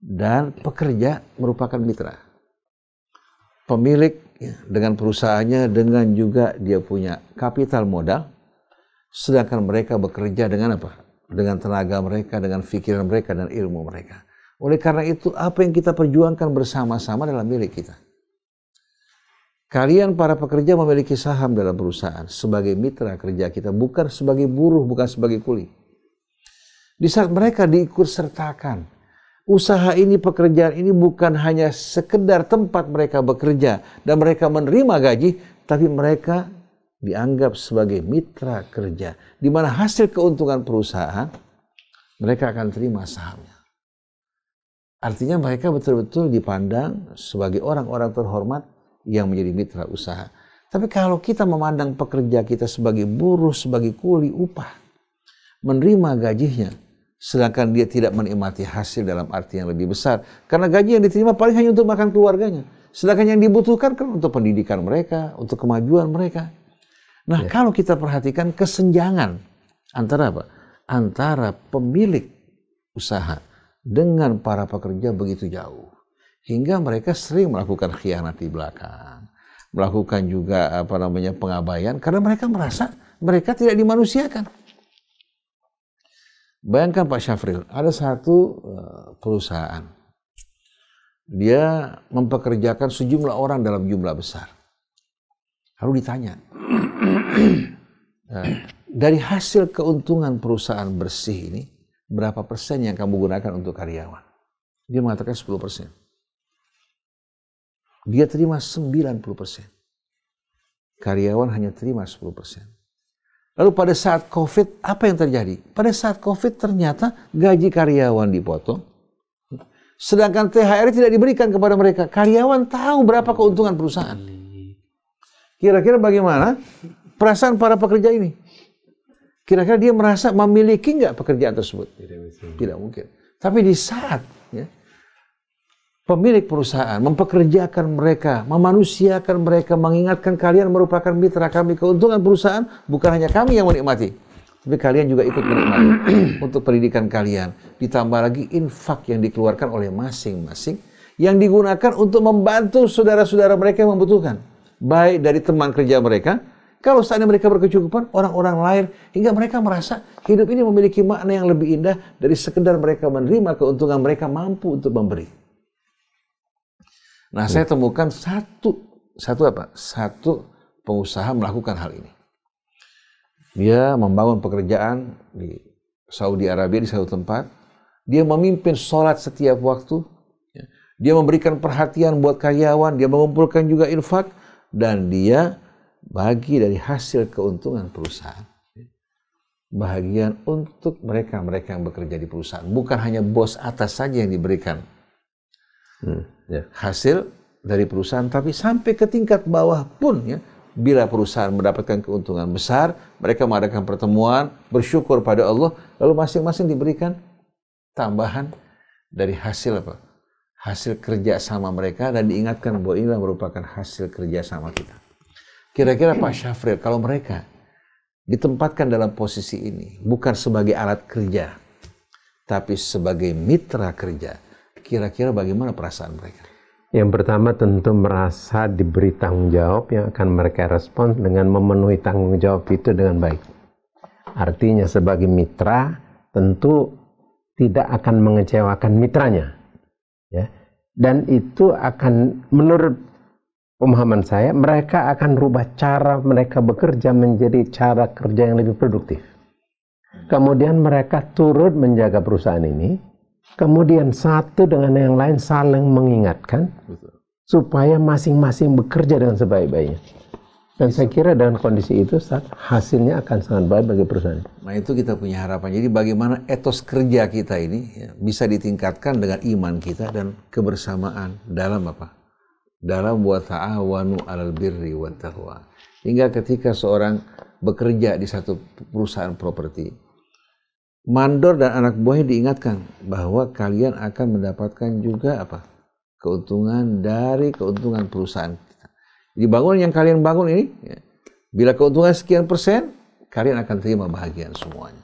dan pekerja merupakan mitra. Pemilik ya, dengan perusahaannya dengan juga dia punya kapital modal sedangkan mereka bekerja dengan apa? Dengan tenaga mereka, dengan pikiran mereka dan ilmu mereka. Oleh karena itu apa yang kita perjuangkan bersama-sama dalam milik kita. Kalian para pekerja memiliki saham dalam perusahaan sebagai mitra kerja kita, bukan sebagai buruh, bukan sebagai kuli. Di saat mereka diikut sertakan. Usaha ini, pekerjaan ini bukan hanya sekedar tempat mereka bekerja dan mereka menerima gaji, tapi mereka dianggap sebagai mitra kerja, di mana hasil keuntungan perusahaan mereka akan terima sahamnya. Artinya mereka betul-betul dipandang sebagai orang-orang terhormat yang menjadi mitra usaha. Tapi kalau kita memandang pekerja kita sebagai buruh, sebagai kuli upah, menerima gajinya, sedangkan dia tidak menikmati hasil dalam arti yang lebih besar karena gaji yang diterima paling hanya untuk makan keluarganya sedangkan yang dibutuhkan kan untuk pendidikan mereka untuk kemajuan mereka nah ya. kalau kita perhatikan kesenjangan antara apa antara pemilik usaha dengan para pekerja begitu jauh hingga mereka sering melakukan khianat di belakang melakukan juga apa namanya pengabaian karena mereka merasa mereka tidak dimanusiakan Bayangkan Pak Syafril, ada satu eh, perusahaan. Dia mempekerjakan sejumlah orang dalam jumlah besar. Lalu ditanya, eh, dari hasil keuntungan perusahaan bersih ini, berapa persen yang kamu gunakan untuk karyawan? Dia mengatakan 10 persen. Dia terima 90 persen. Karyawan hanya terima 10 persen. Lalu pada saat COVID, apa yang terjadi? Pada saat COVID ternyata gaji karyawan dipotong, sedangkan THR tidak diberikan kepada mereka. Karyawan tahu berapa keuntungan perusahaan. Kira-kira bagaimana perasaan para pekerja ini? Kira-kira dia merasa memiliki nggak pekerjaan tersebut? Tidak mungkin. Tapi di saat ya, pemilik perusahaan, mempekerjakan mereka, memanusiakan mereka, mengingatkan kalian merupakan mitra kami. Keuntungan perusahaan bukan hanya kami yang menikmati, tapi kalian juga ikut menikmati untuk pendidikan kalian. Ditambah lagi infak yang dikeluarkan oleh masing-masing yang digunakan untuk membantu saudara-saudara mereka yang membutuhkan. Baik dari teman kerja mereka, kalau seandainya mereka berkecukupan, orang-orang lain hingga mereka merasa hidup ini memiliki makna yang lebih indah dari sekedar mereka menerima keuntungan mereka mampu untuk memberi. Nah, iya. saya temukan satu satu apa? Satu pengusaha melakukan hal ini. Dia membangun pekerjaan di Saudi Arabia di satu tempat. Dia memimpin sholat setiap waktu. Ya. Dia memberikan perhatian buat karyawan. Dia mengumpulkan juga infak. Dan dia bagi dari hasil keuntungan perusahaan. Bahagian untuk mereka-mereka yang bekerja di perusahaan. Bukan hanya bos atas saja yang diberikan. Hmm ya, hasil dari perusahaan, tapi sampai ke tingkat bawah pun ya, bila perusahaan mendapatkan keuntungan besar, mereka mengadakan pertemuan, bersyukur pada Allah, lalu masing-masing diberikan tambahan dari hasil apa? Hasil kerja sama mereka dan diingatkan bahwa inilah merupakan hasil kerja sama kita. Kira-kira Pak Syafril, kalau mereka ditempatkan dalam posisi ini bukan sebagai alat kerja, tapi sebagai mitra kerja, kira-kira bagaimana perasaan mereka? Yang pertama tentu merasa diberi tanggung jawab yang akan mereka respon dengan memenuhi tanggung jawab itu dengan baik. Artinya sebagai mitra tentu tidak akan mengecewakan mitranya. Ya. Dan itu akan menurut pemahaman saya mereka akan rubah cara mereka bekerja menjadi cara kerja yang lebih produktif. Kemudian mereka turut menjaga perusahaan ini Kemudian satu dengan yang lain saling mengingatkan supaya masing-masing bekerja dengan sebaik-baiknya. Dan saya kira dengan kondisi itu saat hasilnya akan sangat baik bagi perusahaan. Nah itu kita punya harapan. Jadi bagaimana etos kerja kita ini ya, bisa ditingkatkan dengan iman kita dan kebersamaan dalam apa? Dalam wa ta'awanu alal birri wa Hingga ketika seorang bekerja di satu perusahaan properti, mandor dan anak buahnya diingatkan bahwa kalian akan mendapatkan juga apa keuntungan dari keuntungan perusahaan kita. Jadi bangun yang kalian bangun ini, ya, bila keuntungan sekian persen, kalian akan terima bahagian semuanya.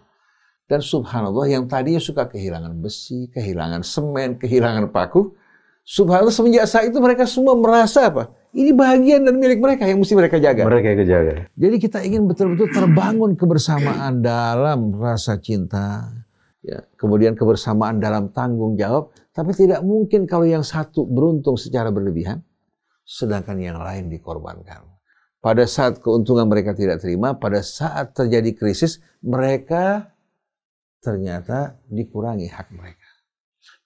Dan subhanallah yang tadinya suka kehilangan besi, kehilangan semen, kehilangan paku, subhanallah semenjak saat itu mereka semua merasa apa? Ini bagian dan milik mereka yang mesti mereka jaga. Mereka yang jaga. Jadi kita ingin betul-betul terbangun kebersamaan dalam rasa cinta, ya. kemudian kebersamaan dalam tanggung jawab. Tapi tidak mungkin kalau yang satu beruntung secara berlebihan, sedangkan yang lain dikorbankan. Pada saat keuntungan mereka tidak terima, pada saat terjadi krisis, mereka ternyata dikurangi hak mereka.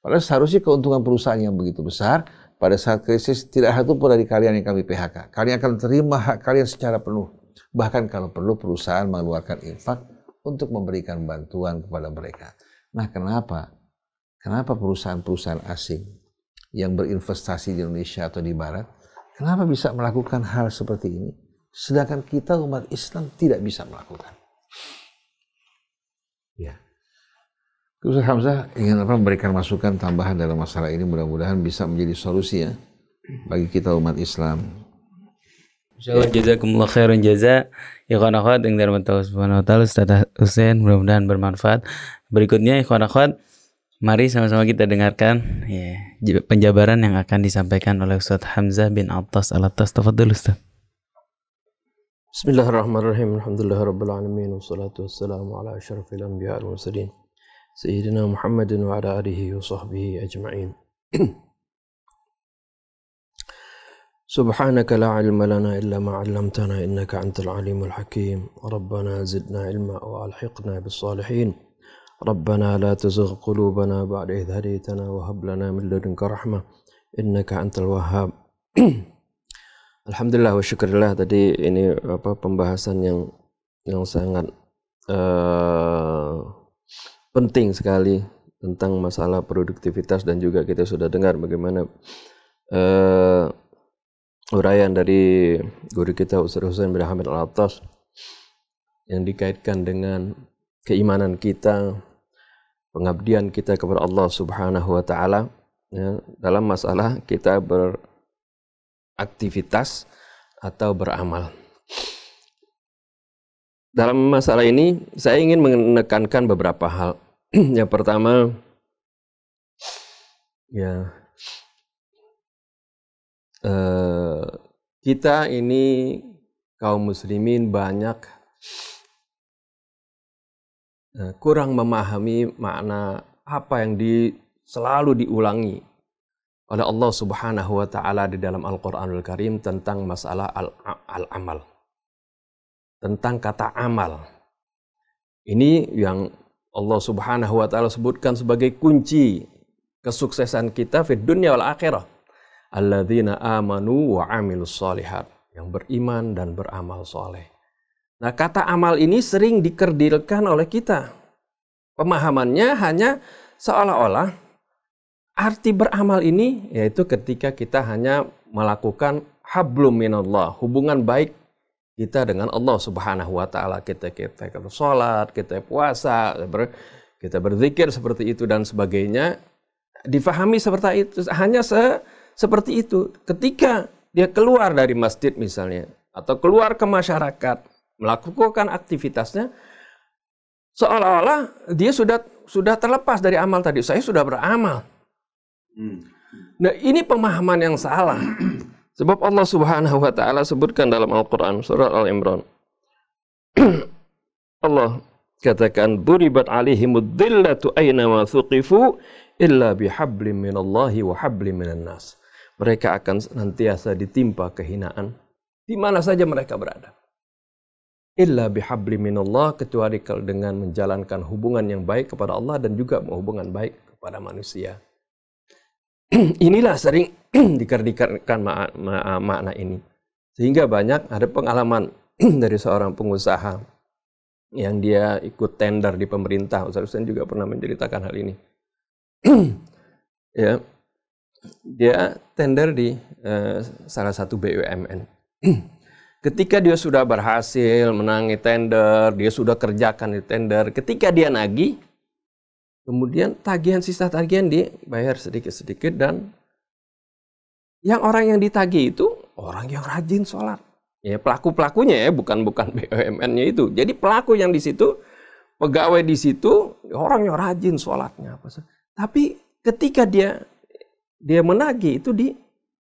Padahal seharusnya keuntungan perusahaan yang begitu besar pada saat krisis tidak satu pun dari kalian yang kami PHK. Kalian akan terima hak kalian secara penuh. Bahkan kalau perlu perusahaan mengeluarkan infak untuk memberikan bantuan kepada mereka. Nah kenapa? Kenapa perusahaan-perusahaan asing yang berinvestasi di Indonesia atau di Barat, kenapa bisa melakukan hal seperti ini? Sedangkan kita umat Islam tidak bisa melakukan. Ya. Ustaz Hamzah ingin apa memberikan masukan tambahan dalam masalah ini mudah-mudahan bisa menjadi solusi ya bagi kita umat Islam. Insyaallah jazakumullah khairan jaza. Ikhwan akhwat yang dirahmati Allah Subhanahu wa taala Ustaz Husain mudah-mudahan bermanfaat. Berikutnya ikhwan akhwat mari sama-sama kita dengarkan ya, penjabaran yang akan disampaikan oleh Ustaz Hamzah bin Attas Al-Attas tafadhol Ustaz. Bismillahirrahmanirrahim. Alhamdulillahirabbil alamin wassalatu wassalamu ala asyrafil anbiya'i wal mursalin. سيدنا محمد وعلى آله وصحبه أجمعين سبحانك لا علم لنا إلا ما علمتنا إنك أنت العليم الحكيم ربنا زدنا علما وألحقنا بالصالحين ربنا لا تزغ قلوبنا بعد إذ هديتنا وهب لنا من لدنك رحمة إنك أنت الوهاب Alhamdulillah wa syukurillah tadi ini apa pembahasan yang yang sangat uh, penting sekali tentang masalah produktivitas dan juga kita sudah dengar bagaimana uh, uraian dari guru kita Ustaz Husain bin Hamid Al-Attas yang dikaitkan dengan keimanan kita, pengabdian kita kepada Allah Subhanahu wa taala ya, dalam masalah kita beraktivitas atau beramal. Dalam masalah ini saya ingin menekankan beberapa hal. yang pertama ya eh, kita ini kaum muslimin banyak eh, kurang memahami makna apa yang di, selalu diulangi oleh Allah Subhanahu wa taala di dalam Al-Qur'anul Karim tentang masalah al-amal. tentang kata amal. Ini yang Allah Subhanahu wa taala sebutkan sebagai kunci kesuksesan kita di dunia wal akhirah. Alladzina amanu wa amilus salihat. Yang beriman dan beramal soleh. Nah kata amal ini sering dikerdilkan oleh kita. Pemahamannya hanya seolah-olah arti beramal ini yaitu ketika kita hanya melakukan hablum minallah, hubungan baik kita dengan Allah Subhanahu wa taala. Kita kita kalau salat, kita puasa, kita berzikir seperti itu dan sebagainya difahami seperti itu hanya se seperti itu ketika dia keluar dari masjid misalnya atau keluar ke masyarakat melakukan aktivitasnya seolah-olah dia sudah sudah terlepas dari amal tadi saya sudah beramal hmm. nah ini pemahaman yang salah Sebab Allah Subhanahu wa taala sebutkan dalam Al-Qur'an surat Al-Imran. Allah katakan buribat alaihimud dhillatu aina ma thuqifu illa bihablim minallahi wa hablim minan nas. Mereka akan senantiasa ditimpa kehinaan di mana saja mereka berada. Illa bihablim minallah kecuali dengan menjalankan hubungan yang baik kepada Allah dan juga hubungan baik kepada manusia. Inilah sering dikerdikan makna ini. Sehingga banyak ada pengalaman dari seorang pengusaha yang dia ikut tender di pemerintah. Ustaz Hussein juga pernah menceritakan hal ini. ya, dia tender di eh, salah satu BUMN. ketika dia sudah berhasil menangi tender, dia sudah kerjakan di tender, ketika dia nagih, Kemudian tagihan sisa tagihan dibayar sedikit-sedikit dan yang orang yang ditagih itu orang yang rajin sholat. Ya, pelaku-pelakunya ya, bukan bukan BUMN-nya itu. Jadi pelaku yang di situ, pegawai di situ, orang yang rajin sholatnya. Tapi ketika dia dia menagih itu di,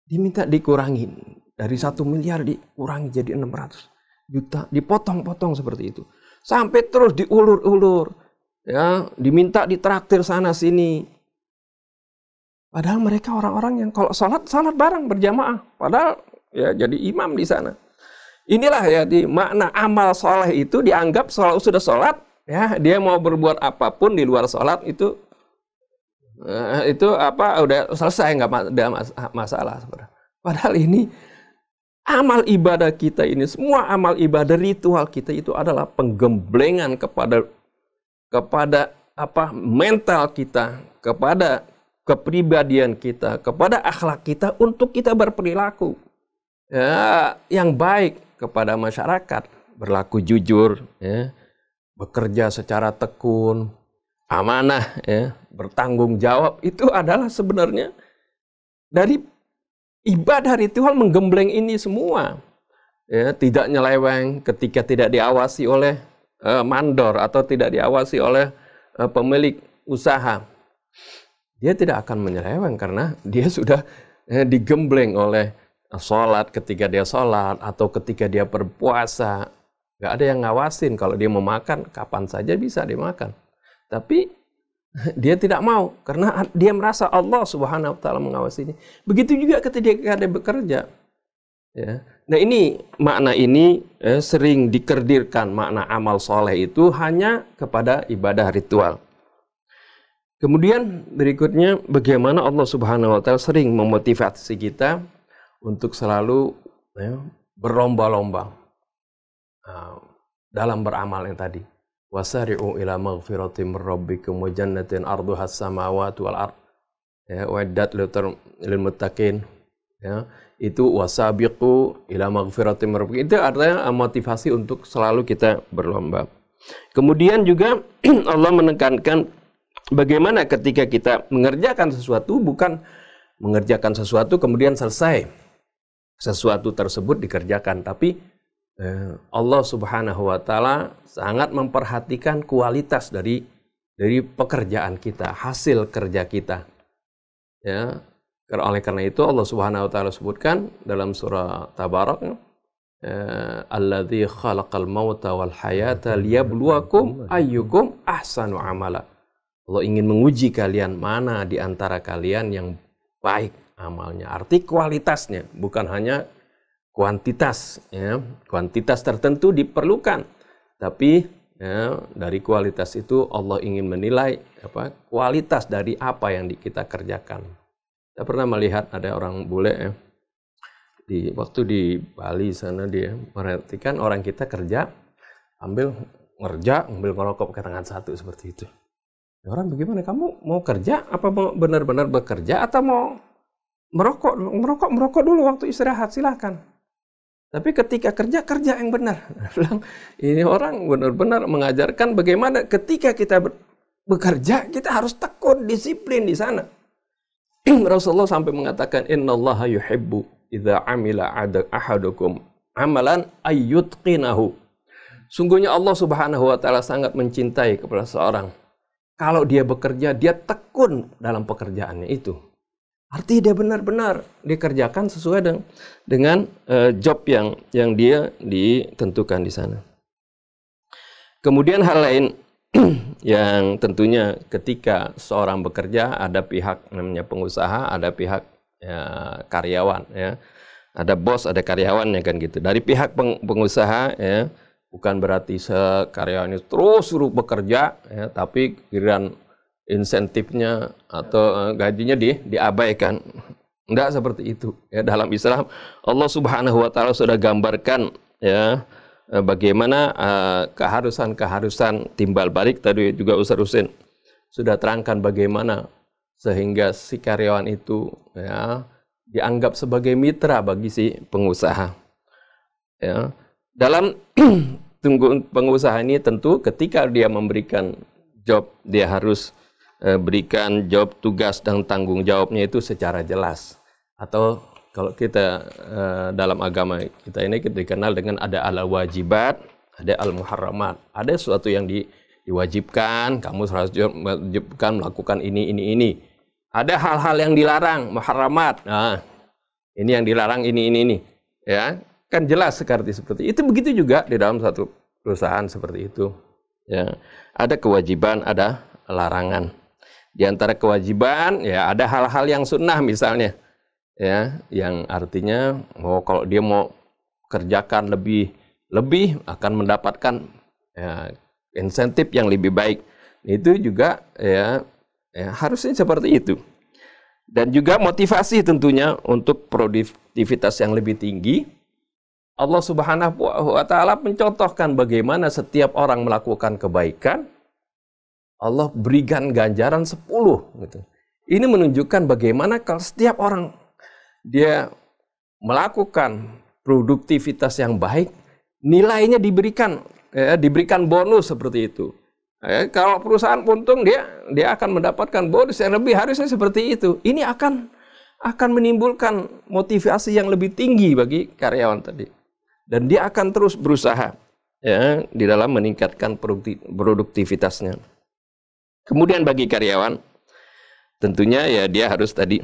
diminta dikurangin. Dari satu miliar dikurangi jadi 600 juta. Dipotong-potong seperti itu. Sampai terus diulur-ulur ya diminta ditraktir sana sini. Padahal mereka orang-orang yang kalau sholat sholat bareng berjamaah, padahal ya jadi imam di sana. Inilah ya di makna amal soleh itu dianggap sholat sudah sholat ya dia mau berbuat apapun di luar sholat itu eh, itu apa udah selesai nggak ada masalah padahal ini amal ibadah kita ini semua amal ibadah ritual kita itu adalah penggemblengan kepada kepada apa mental kita, kepada kepribadian kita, kepada akhlak kita untuk kita berperilaku ya, yang baik kepada masyarakat, berlaku jujur, ya, bekerja secara tekun, amanah, ya, bertanggung jawab itu adalah sebenarnya dari ibadah ritual menggembleng ini semua. Ya, tidak nyeleweng ketika tidak diawasi oleh Eh, mandor atau tidak diawasi oleh eh, pemilik usaha, dia tidak akan menyeleweng karena dia sudah eh, digembleng oleh sholat ketika dia sholat atau ketika dia berpuasa. Gak ada yang ngawasin kalau dia mau makan, kapan saja bisa dimakan. Tapi dia tidak mau karena dia merasa Allah Subhanahu wa taala mengawasinya. Begitu juga ketika dia bekerja. Ya. Nah ini makna ini ya, sering dikerdirkan makna amal soleh itu hanya kepada ibadah ritual. Kemudian berikutnya bagaimana Allah Subhanahu Wa Taala sering memotivasi kita untuk selalu ya, berlomba-lomba eh, dalam beramal yang tadi. Wasari'u ila maghfiratin min rabbikum wa jannatin arduha samawati wal ard. Ya, wa'iddat lil muttaqin. Ya itu wasabiqu ila maghfirati rabbik. Itu artinya motivasi untuk selalu kita berlomba. Kemudian juga Allah menekankan bagaimana ketika kita mengerjakan sesuatu bukan mengerjakan sesuatu kemudian selesai. Sesuatu tersebut dikerjakan, tapi eh, Allah Subhanahu wa taala sangat memperhatikan kualitas dari dari pekerjaan kita, hasil kerja kita. Ya, karena Oleh karena itu Allah Subhanahu wa taala sebutkan dalam surah Tabarak eh, alladzi khalaqal mauta wal hayata liyabluwakum ayyukum ahsanu amala. Allah ingin menguji kalian mana di antara kalian yang baik amalnya. Arti kualitasnya, bukan hanya kuantitas ya. Kuantitas tertentu diperlukan, tapi ya, dari kualitas itu Allah ingin menilai apa kualitas dari apa yang kita kerjakan. Saya pernah melihat ada orang bule ya, di waktu di Bali sana dia merhatikan orang kita kerja ambil ngerja ambil merokok ke tangan satu seperti itu. Ya orang bagaimana kamu mau kerja apa mau benar-benar bekerja atau mau merokok merokok merokok dulu waktu istirahat silahkan. Tapi ketika kerja kerja yang benar. Bilang ini orang benar-benar mengajarkan bagaimana ketika kita bekerja kita harus tekun disiplin di sana. Rasulullah sampai mengatakan innallaha yuhibbu idza amila ahadukum amalan ayyutqinahu. Sungguhnya Allah Subhanahu wa taala sangat mencintai kepada seorang kalau dia bekerja dia tekun dalam pekerjaannya itu. Artinya dia benar-benar dikerjakan sesuai dengan, dengan uh, job yang yang dia ditentukan di sana. Kemudian hal lain yang tentunya ketika seorang bekerja ada pihak namanya pengusaha, ada pihak ya, karyawan ya. Ada bos, ada karyawan ya kan gitu. Dari pihak peng pengusaha ya, bukan berarti sekaryawannya terus suruh bekerja ya, tapi giliran insentifnya atau eh, gajinya di diabaikan. Enggak seperti itu. Ya, dalam Islam Allah Subhanahu wa taala sudah gambarkan ya Eh, bagaimana eh, keharusan-keharusan timbal balik tadi juga Ustaz Husin sudah terangkan bagaimana sehingga si karyawan itu ya dianggap sebagai mitra bagi si pengusaha. Ya. Dalam pengusaha ini tentu ketika dia memberikan job dia harus eh, berikan job tugas dan tanggung jawabnya itu secara jelas atau kalau kita eh, dalam agama kita ini kita dikenal dengan ada ala wajibat, ada al muharramat. Ada sesuatu yang di, diwajibkan, kamu harus wajibkan melakukan ini ini ini. Ada hal-hal yang dilarang, muharramat. Nah, ini yang dilarang ini ini ini. Ya, kan jelas seperti seperti itu begitu juga di dalam satu perusahaan seperti itu ya ada kewajiban ada larangan di antara kewajiban ya ada hal-hal yang sunnah misalnya ya yang artinya oh kalau dia mau kerjakan lebih lebih akan mendapatkan ya, insentif yang lebih baik itu juga ya, ya harusnya seperti itu dan juga motivasi tentunya untuk produktivitas yang lebih tinggi Allah Subhanahu wa taala mencontohkan bagaimana setiap orang melakukan kebaikan Allah berikan ganjaran 10 gitu. Ini menunjukkan bagaimana kalau setiap orang dia melakukan produktivitas yang baik, nilainya diberikan ya, diberikan bonus seperti itu. Ya, kalau perusahaan untung dia dia akan mendapatkan bonus yang lebih harusnya seperti itu. Ini akan akan menimbulkan motivasi yang lebih tinggi bagi karyawan tadi. Dan dia akan terus berusaha ya di dalam meningkatkan produktivitasnya. Kemudian bagi karyawan tentunya ya dia harus tadi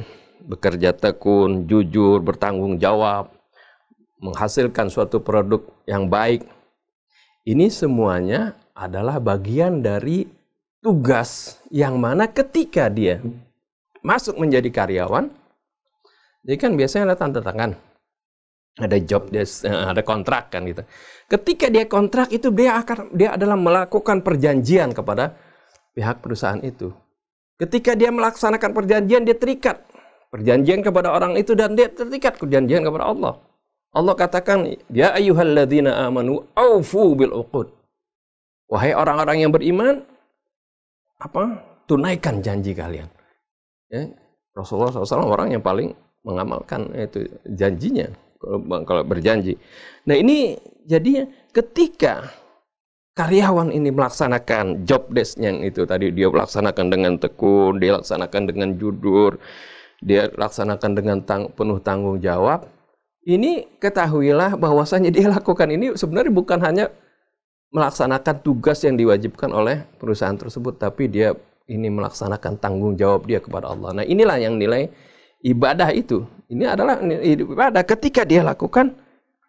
bekerja tekun, jujur, bertanggung jawab, menghasilkan suatu produk yang baik. Ini semuanya adalah bagian dari tugas yang mana ketika dia masuk menjadi karyawan, dia kan biasanya ada tanda tangan, ada job, eh, ada kontrak kan gitu. Ketika dia kontrak itu dia akan dia adalah melakukan perjanjian kepada pihak perusahaan itu. Ketika dia melaksanakan perjanjian dia terikat Perjanjian kepada orang itu dan dia terikat perjanjian kepada Allah. Allah katakan, "Ya ayyuhalladzina amanu aufu bil uqud." Wahai orang-orang yang beriman, apa? Tunaikan janji kalian. Ya, Rasulullah SAW orang yang paling mengamalkan itu janjinya kalau berjanji. Nah ini jadinya ketika karyawan ini melaksanakan job desk yang itu tadi dia melaksanakan dengan tekun, dia laksanakan dengan jujur, dia laksanakan dengan tang penuh tanggung jawab. Ini ketahuilah bahwasanya dia lakukan ini sebenarnya bukan hanya melaksanakan tugas yang diwajibkan oleh perusahaan tersebut, tapi dia ini melaksanakan tanggung jawab dia kepada Allah. Nah inilah yang nilai ibadah itu. Ini adalah ibadah ketika dia lakukan,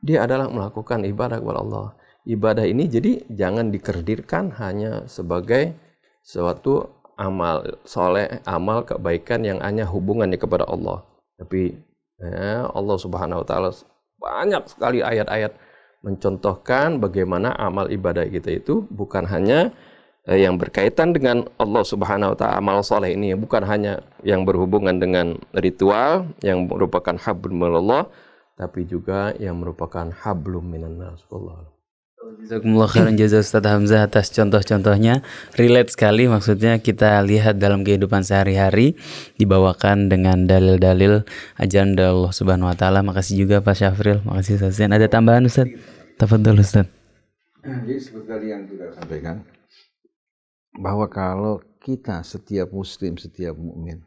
dia adalah melakukan ibadah kepada Allah. Ibadah ini jadi jangan dikerdirkan hanya sebagai suatu amal soleh, amal kebaikan yang hanya hubungannya kepada Allah. Tapi ya, Allah Subhanahu Wa Taala banyak sekali ayat-ayat mencontohkan bagaimana amal ibadah kita itu bukan hanya eh, yang berkaitan dengan Allah Subhanahu wa taala amal soleh ini bukan hanya yang berhubungan dengan ritual yang merupakan hablum minallah tapi juga yang merupakan hablum minannas. Allah. Jazakumullah khairan jaza Ustaz Hamzah atas contoh-contohnya relate sekali maksudnya kita lihat dalam kehidupan sehari-hari dibawakan dengan dalil-dalil ajaran dari Allah Subhanahu wa taala. Makasih juga Pak Syafril, makasih Ustaz Zain. Ada tambahan Ustaz? Tafadhol Ustaz. Nah, jadi seperti yang kita sampaikan bahwa kalau kita setiap muslim, setiap mukmin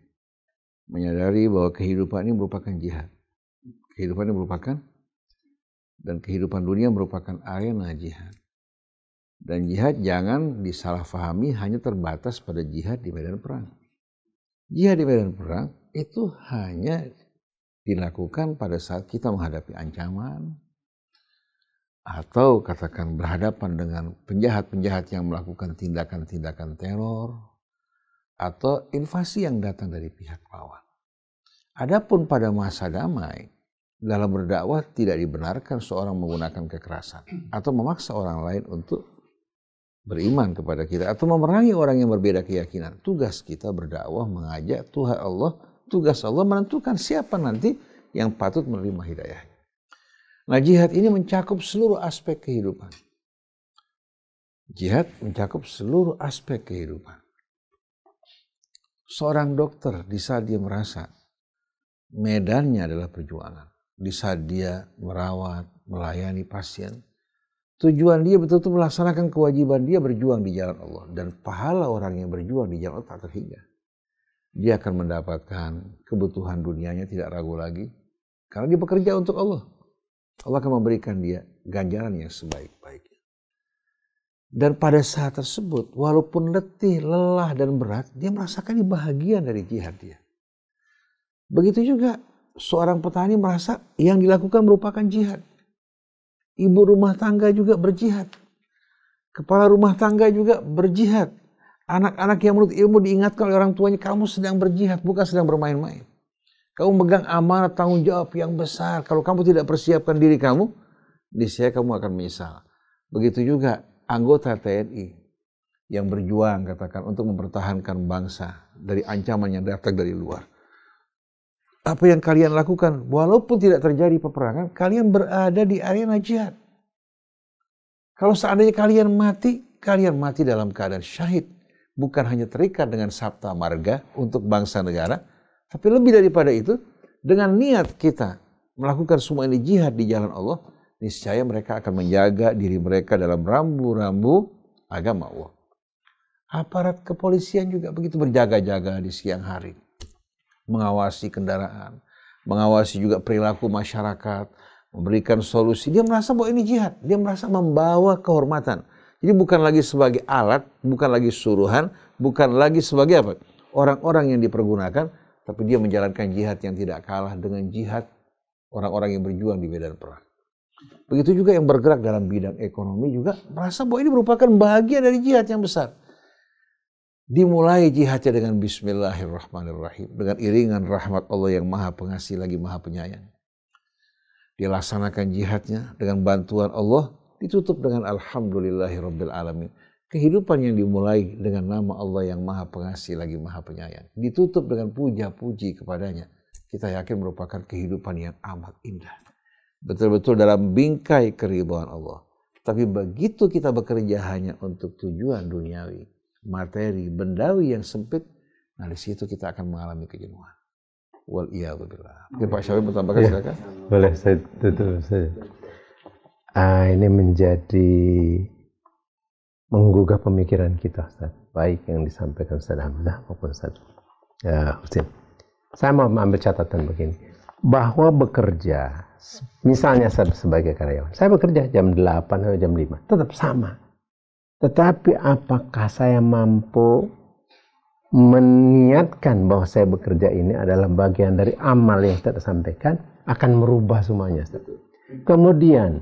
menyadari bahwa kehidupan ini merupakan jihad. Kehidupan ini merupakan dan kehidupan dunia merupakan arena jihad. Dan jihad jangan disalahfahami hanya terbatas pada jihad di medan perang. Jihad di medan perang itu hanya dilakukan pada saat kita menghadapi ancaman atau katakan berhadapan dengan penjahat-penjahat yang melakukan tindakan-tindakan teror atau invasi yang datang dari pihak lawan. Adapun pada masa damai, dalam berdakwah tidak dibenarkan seorang menggunakan kekerasan atau memaksa orang lain untuk beriman kepada kita atau memerangi orang yang berbeda keyakinan. Tugas kita berdakwah mengajak Tuhan Allah, tugas Allah menentukan siapa nanti yang patut menerima hidayah. Nah, jihad ini mencakup seluruh aspek kehidupan. Jihad mencakup seluruh aspek kehidupan. Seorang dokter di saat dia merasa medannya adalah perjuangan di saat dia merawat, melayani pasien. Tujuan dia betul-betul melaksanakan kewajiban dia berjuang di jalan Allah. Dan pahala orang yang berjuang di jalan Allah tak terhingga. Dia akan mendapatkan kebutuhan dunianya tidak ragu lagi. Karena dia bekerja untuk Allah. Allah akan memberikan dia ganjaran yang sebaik-baiknya. Dan pada saat tersebut, walaupun letih, lelah, dan berat, dia merasakan bahagia dari jihad dia. Begitu juga seorang petani merasa yang dilakukan merupakan jihad. Ibu rumah tangga juga berjihad. Kepala rumah tangga juga berjihad. Anak-anak yang menurut ilmu diingatkan oleh orang tuanya, kamu sedang berjihad, bukan sedang bermain-main. Kamu megang amanat tanggung jawab yang besar. Kalau kamu tidak persiapkan diri kamu, di saya kamu akan menyesal. Begitu juga anggota TNI yang berjuang katakan untuk mempertahankan bangsa dari ancaman yang datang dari luar apa yang kalian lakukan, walaupun tidak terjadi peperangan, kalian berada di arena jihad. Kalau seandainya kalian mati, kalian mati dalam keadaan syahid. Bukan hanya terikat dengan sabta marga untuk bangsa negara, tapi lebih daripada itu, dengan niat kita melakukan semua ini jihad di jalan Allah, niscaya mereka akan menjaga diri mereka dalam rambu-rambu agama Allah. Aparat kepolisian juga begitu berjaga-jaga di siang hari mengawasi kendaraan, mengawasi juga perilaku masyarakat, memberikan solusi. Dia merasa bahwa ini jihad, dia merasa membawa kehormatan. Jadi bukan lagi sebagai alat, bukan lagi suruhan, bukan lagi sebagai apa? Orang-orang yang dipergunakan, tapi dia menjalankan jihad yang tidak kalah dengan jihad orang-orang yang berjuang di medan perang. Begitu juga yang bergerak dalam bidang ekonomi juga merasa bahwa ini merupakan bahagia dari jihad yang besar dimulai jihadnya dengan bismillahirrahmanirrahim dengan iringan rahmat Allah yang maha pengasih lagi maha penyayang dilaksanakan jihadnya dengan bantuan Allah ditutup dengan alhamdulillahirabbil kehidupan yang dimulai dengan nama Allah yang maha pengasih lagi maha penyayang ditutup dengan puja-puji kepadanya kita yakin merupakan kehidupan yang amat indah betul-betul dalam bingkai keribuan Allah tapi begitu kita bekerja hanya untuk tujuan duniawi materi bendawi yang sempit, nah di situ kita akan mengalami kejenuhan. Wal wabillah Mungkin Pak Syawi bertambahkan ya, silakan. Boleh saya tutup saja. Ah, ini menjadi menggugah pemikiran kita Ustaz. Baik yang disampaikan Ustaz Hamzah maupun Ustaz ya, eh, Husin. Saya mau ambil catatan begini. Bahwa bekerja, misalnya saya sebagai karyawan, saya bekerja jam 8 atau jam 5, tetap sama tetapi apakah saya mampu meniatkan bahwa saya bekerja ini adalah bagian dari amal yang Ustaz sampaikan akan merubah semuanya. Ustaz. Kemudian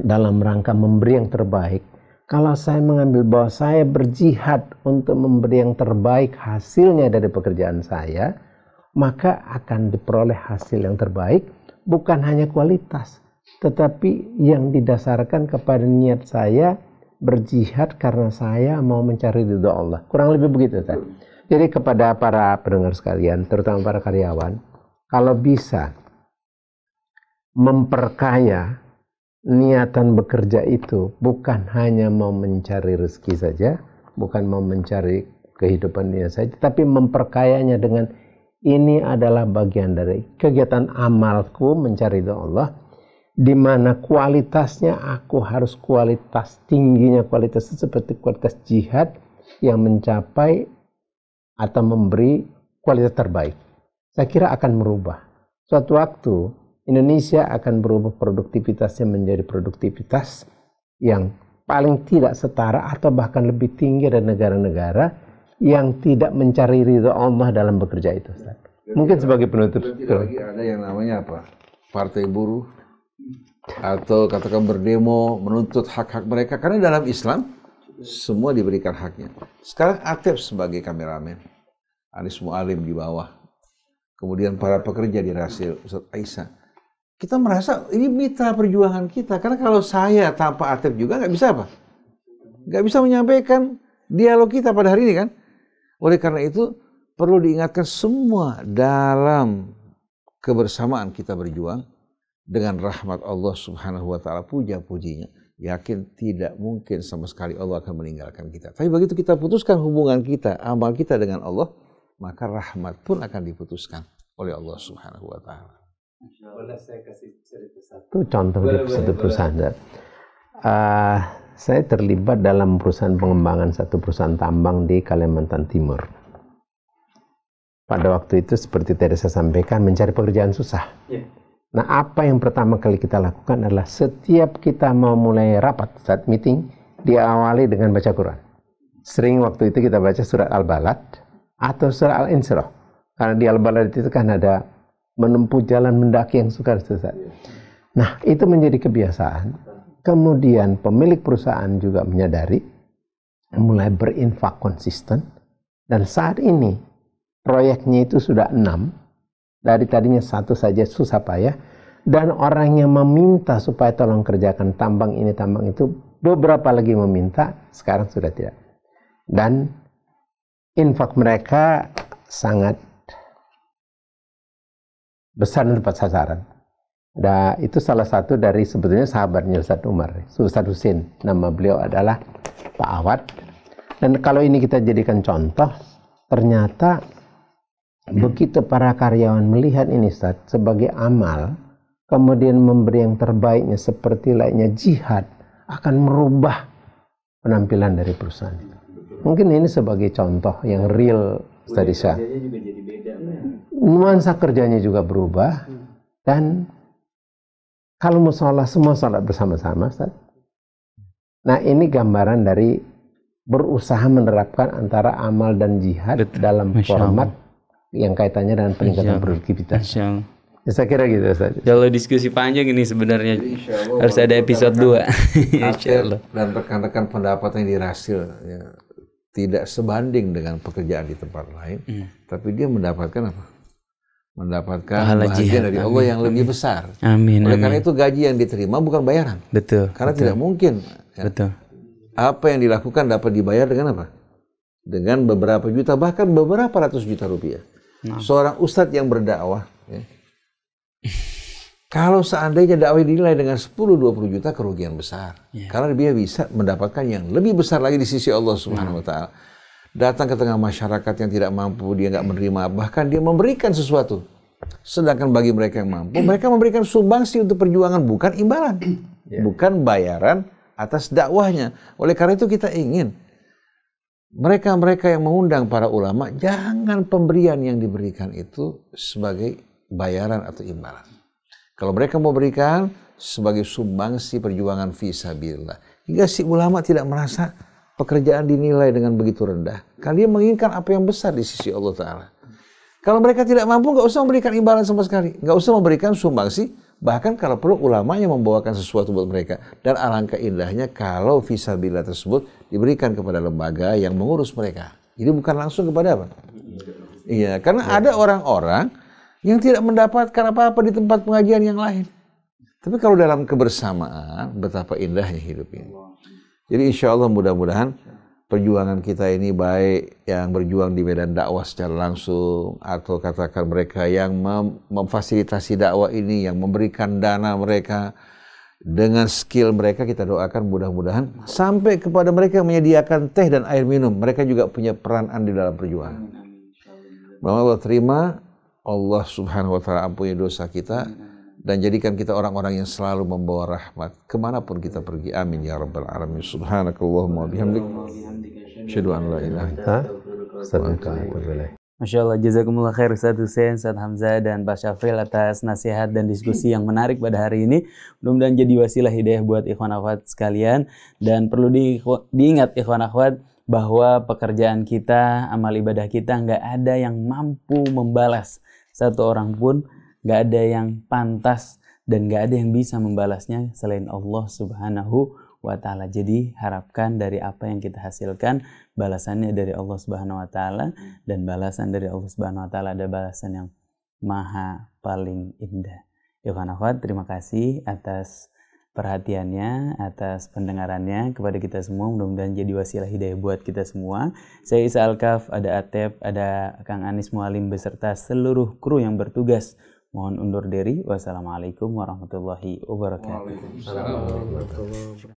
dalam rangka memberi yang terbaik, kalau saya mengambil bahwa saya berjihad untuk memberi yang terbaik hasilnya dari pekerjaan saya, maka akan diperoleh hasil yang terbaik bukan hanya kualitas, tetapi yang didasarkan kepada niat saya berjihad karena saya mau mencari ridho Allah. Kurang lebih begitu, Ustaz. Jadi kepada para pendengar sekalian, terutama para karyawan, kalau bisa memperkaya niatan bekerja itu bukan hanya mau mencari rezeki saja, bukan mau mencari kehidupan dunia saja, tapi memperkayanya dengan ini adalah bagian dari kegiatan amalku mencari ridho Allah di mana kualitasnya aku harus kualitas tingginya kualitas seperti kualitas jihad yang mencapai atau memberi kualitas terbaik. Saya kira akan merubah. Suatu waktu Indonesia akan berubah produktivitasnya menjadi produktivitas yang paling tidak setara atau bahkan lebih tinggi dari negara-negara yang tidak mencari ridho Allah dalam bekerja itu. Mungkin sebagai penutup. tidak lagi ada yang namanya apa? Partai buruh, atau katakan berdemo menuntut hak-hak mereka karena dalam Islam semua diberikan haknya. Sekarang Atep sebagai kameramen, Anis Mualim di bawah, kemudian para pekerja di Rasil Ustaz Aisyah. Kita merasa ini mitra perjuangan kita karena kalau saya tanpa Atep juga nggak bisa apa, nggak bisa menyampaikan dialog kita pada hari ini kan. Oleh karena itu perlu diingatkan semua dalam kebersamaan kita berjuang dengan rahmat Allah Subhanahu wa taala puja pujinya yakin tidak mungkin sama sekali Allah akan meninggalkan kita. Tapi begitu kita putuskan hubungan kita, amal kita dengan Allah, maka rahmat pun akan diputuskan oleh Allah Subhanahu wa taala. Boleh saya kasih cerita satu? contoh di satu perusahaan. Uh, saya terlibat dalam perusahaan pengembangan satu perusahaan tambang di Kalimantan Timur. Pada waktu itu seperti tadi saya sampaikan mencari pekerjaan susah. Yeah Nah, apa yang pertama kali kita lakukan adalah setiap kita mau mulai rapat saat meeting, diawali dengan baca Quran. Sering waktu itu kita baca surat Al-Balad atau surat Al-Insyirah. Karena di Al-Balad itu kan ada menempuh jalan mendaki yang sukar sesat. Nah, itu menjadi kebiasaan. Kemudian pemilik perusahaan juga menyadari mulai berinfak konsisten dan saat ini proyeknya itu sudah enam dari tadinya satu saja susah payah. Dan orang yang meminta supaya tolong kerjakan tambang ini, tambang itu, beberapa lagi meminta, sekarang sudah tidak. Dan infak mereka sangat besar dan tepat sasaran. Nah, itu salah satu dari sebetulnya sahabatnya Ustaz Umar, Ustaz Husin. Nama beliau adalah Pak Awad. Dan kalau ini kita jadikan contoh, ternyata Begitu para karyawan melihat ini Ustaz, sebagai amal, kemudian memberi yang terbaiknya seperti layaknya jihad, akan merubah penampilan dari perusahaan Mungkin ini sebagai contoh yang real, Ustaz Isha. Nuansa kerjanya juga berubah, dan kalau musola semua sholat bersama-sama, Ustaz. Nah ini gambaran dari berusaha menerapkan antara amal dan jihad Betul. dalam Masya format Allah yang kaitannya dengan iya, peningkatan produktivitas. Insya Ya, Saya kira gitu Ustaz. Kalau diskusi panjang ini sebenarnya Allah, harus ada episode 2. Dan rekan-rekan pendapat yang dirasil ya, tidak sebanding dengan pekerjaan di tempat lain, hmm. tapi dia mendapatkan apa? Mendapatkan Pahala bahagia jihad. dari amin. Allah yang amin. lebih besar. Amin. Oleh amin. karena itu gaji yang diterima bukan bayaran. Betul. Karena betul. tidak mungkin. Ya. Betul. Apa yang dilakukan dapat dibayar dengan apa? Dengan beberapa juta bahkan beberapa ratus juta rupiah. Nah. seorang ustadz yang berdakwah, ya, kalau seandainya dakwah dinilai dengan 10-20 juta kerugian besar, ya. karena dia bisa mendapatkan yang lebih besar lagi di sisi Allah Subhanahu Wa nah. Taala. Datang ke tengah masyarakat yang tidak mampu, dia nggak menerima, bahkan dia memberikan sesuatu. Sedangkan bagi mereka yang mampu, mereka memberikan sumbangsi untuk perjuangan, bukan imbalan, ya. bukan bayaran atas dakwahnya. Oleh karena itu kita ingin mereka-mereka yang mengundang para ulama, jangan pemberian yang diberikan itu sebagai bayaran atau imbalan. Kalau mereka mau berikan sebagai sumbangsi perjuangan visabilillah. Hingga si ulama tidak merasa pekerjaan dinilai dengan begitu rendah. Kalian menginginkan apa yang besar di sisi Allah Ta'ala. Kalau mereka tidak mampu, nggak usah memberikan imbalan sama sekali. Nggak usah memberikan sumbangsi Bahkan kalau perlu ulamanya membawakan sesuatu buat mereka. Dan alangkah indahnya kalau visabila tersebut diberikan kepada lembaga yang mengurus mereka. Jadi bukan langsung kepada apa? Iya, karena ya. ada orang-orang yang tidak mendapatkan apa-apa di tempat pengajian yang lain. Tapi kalau dalam kebersamaan, betapa indahnya hidup ini. Jadi insya Allah mudah-mudahan perjuangan kita ini baik yang berjuang di medan dakwah secara langsung atau katakan mereka yang mem memfasilitasi dakwah ini yang memberikan dana mereka dengan skill mereka kita doakan mudah-mudahan sampai kepada mereka yang menyediakan teh dan air minum mereka juga punya peran di dalam perjuangan. Bahwa Allah terima Allah Subhanahu wa taala ampuni dosa kita dan jadikan kita orang-orang yang selalu membawa rahmat kemanapun kita pergi amin ya rabbal alamin subhanakallahumma wa bihamdik asyhadu an la ilaha illa Masya Allah, jazakumullah khair Ustaz Hussein, Ustaz Hamzah, dan Pak Syafril atas nasihat dan diskusi yang menarik pada hari ini. Mudah-mudahan jadi wasilah hidayah buat ikhwan akhwat sekalian. Dan perlu di, diingat ikhwan akhwat, bahwa pekerjaan kita, amal ibadah kita nggak ada yang mampu membalas satu orang pun Gak ada yang pantas dan gak ada yang bisa membalasnya selain Allah Subhanahu wa taala. Jadi harapkan dari apa yang kita hasilkan balasannya dari Allah Subhanahu wa taala dan balasan dari Allah Subhanahu wa taala ada balasan yang maha paling indah. Yohan Akhwat, terima kasih atas perhatiannya, atas pendengarannya kepada kita semua. Mudah-mudahan jadi wasilah hidayah buat kita semua. Saya Isa Al-Kaf, ada Atep, ada Kang Anis Mualim beserta seluruh kru yang bertugas Mohon undur diri. Wassalamualaikum warahmatullahi wabarakatuh.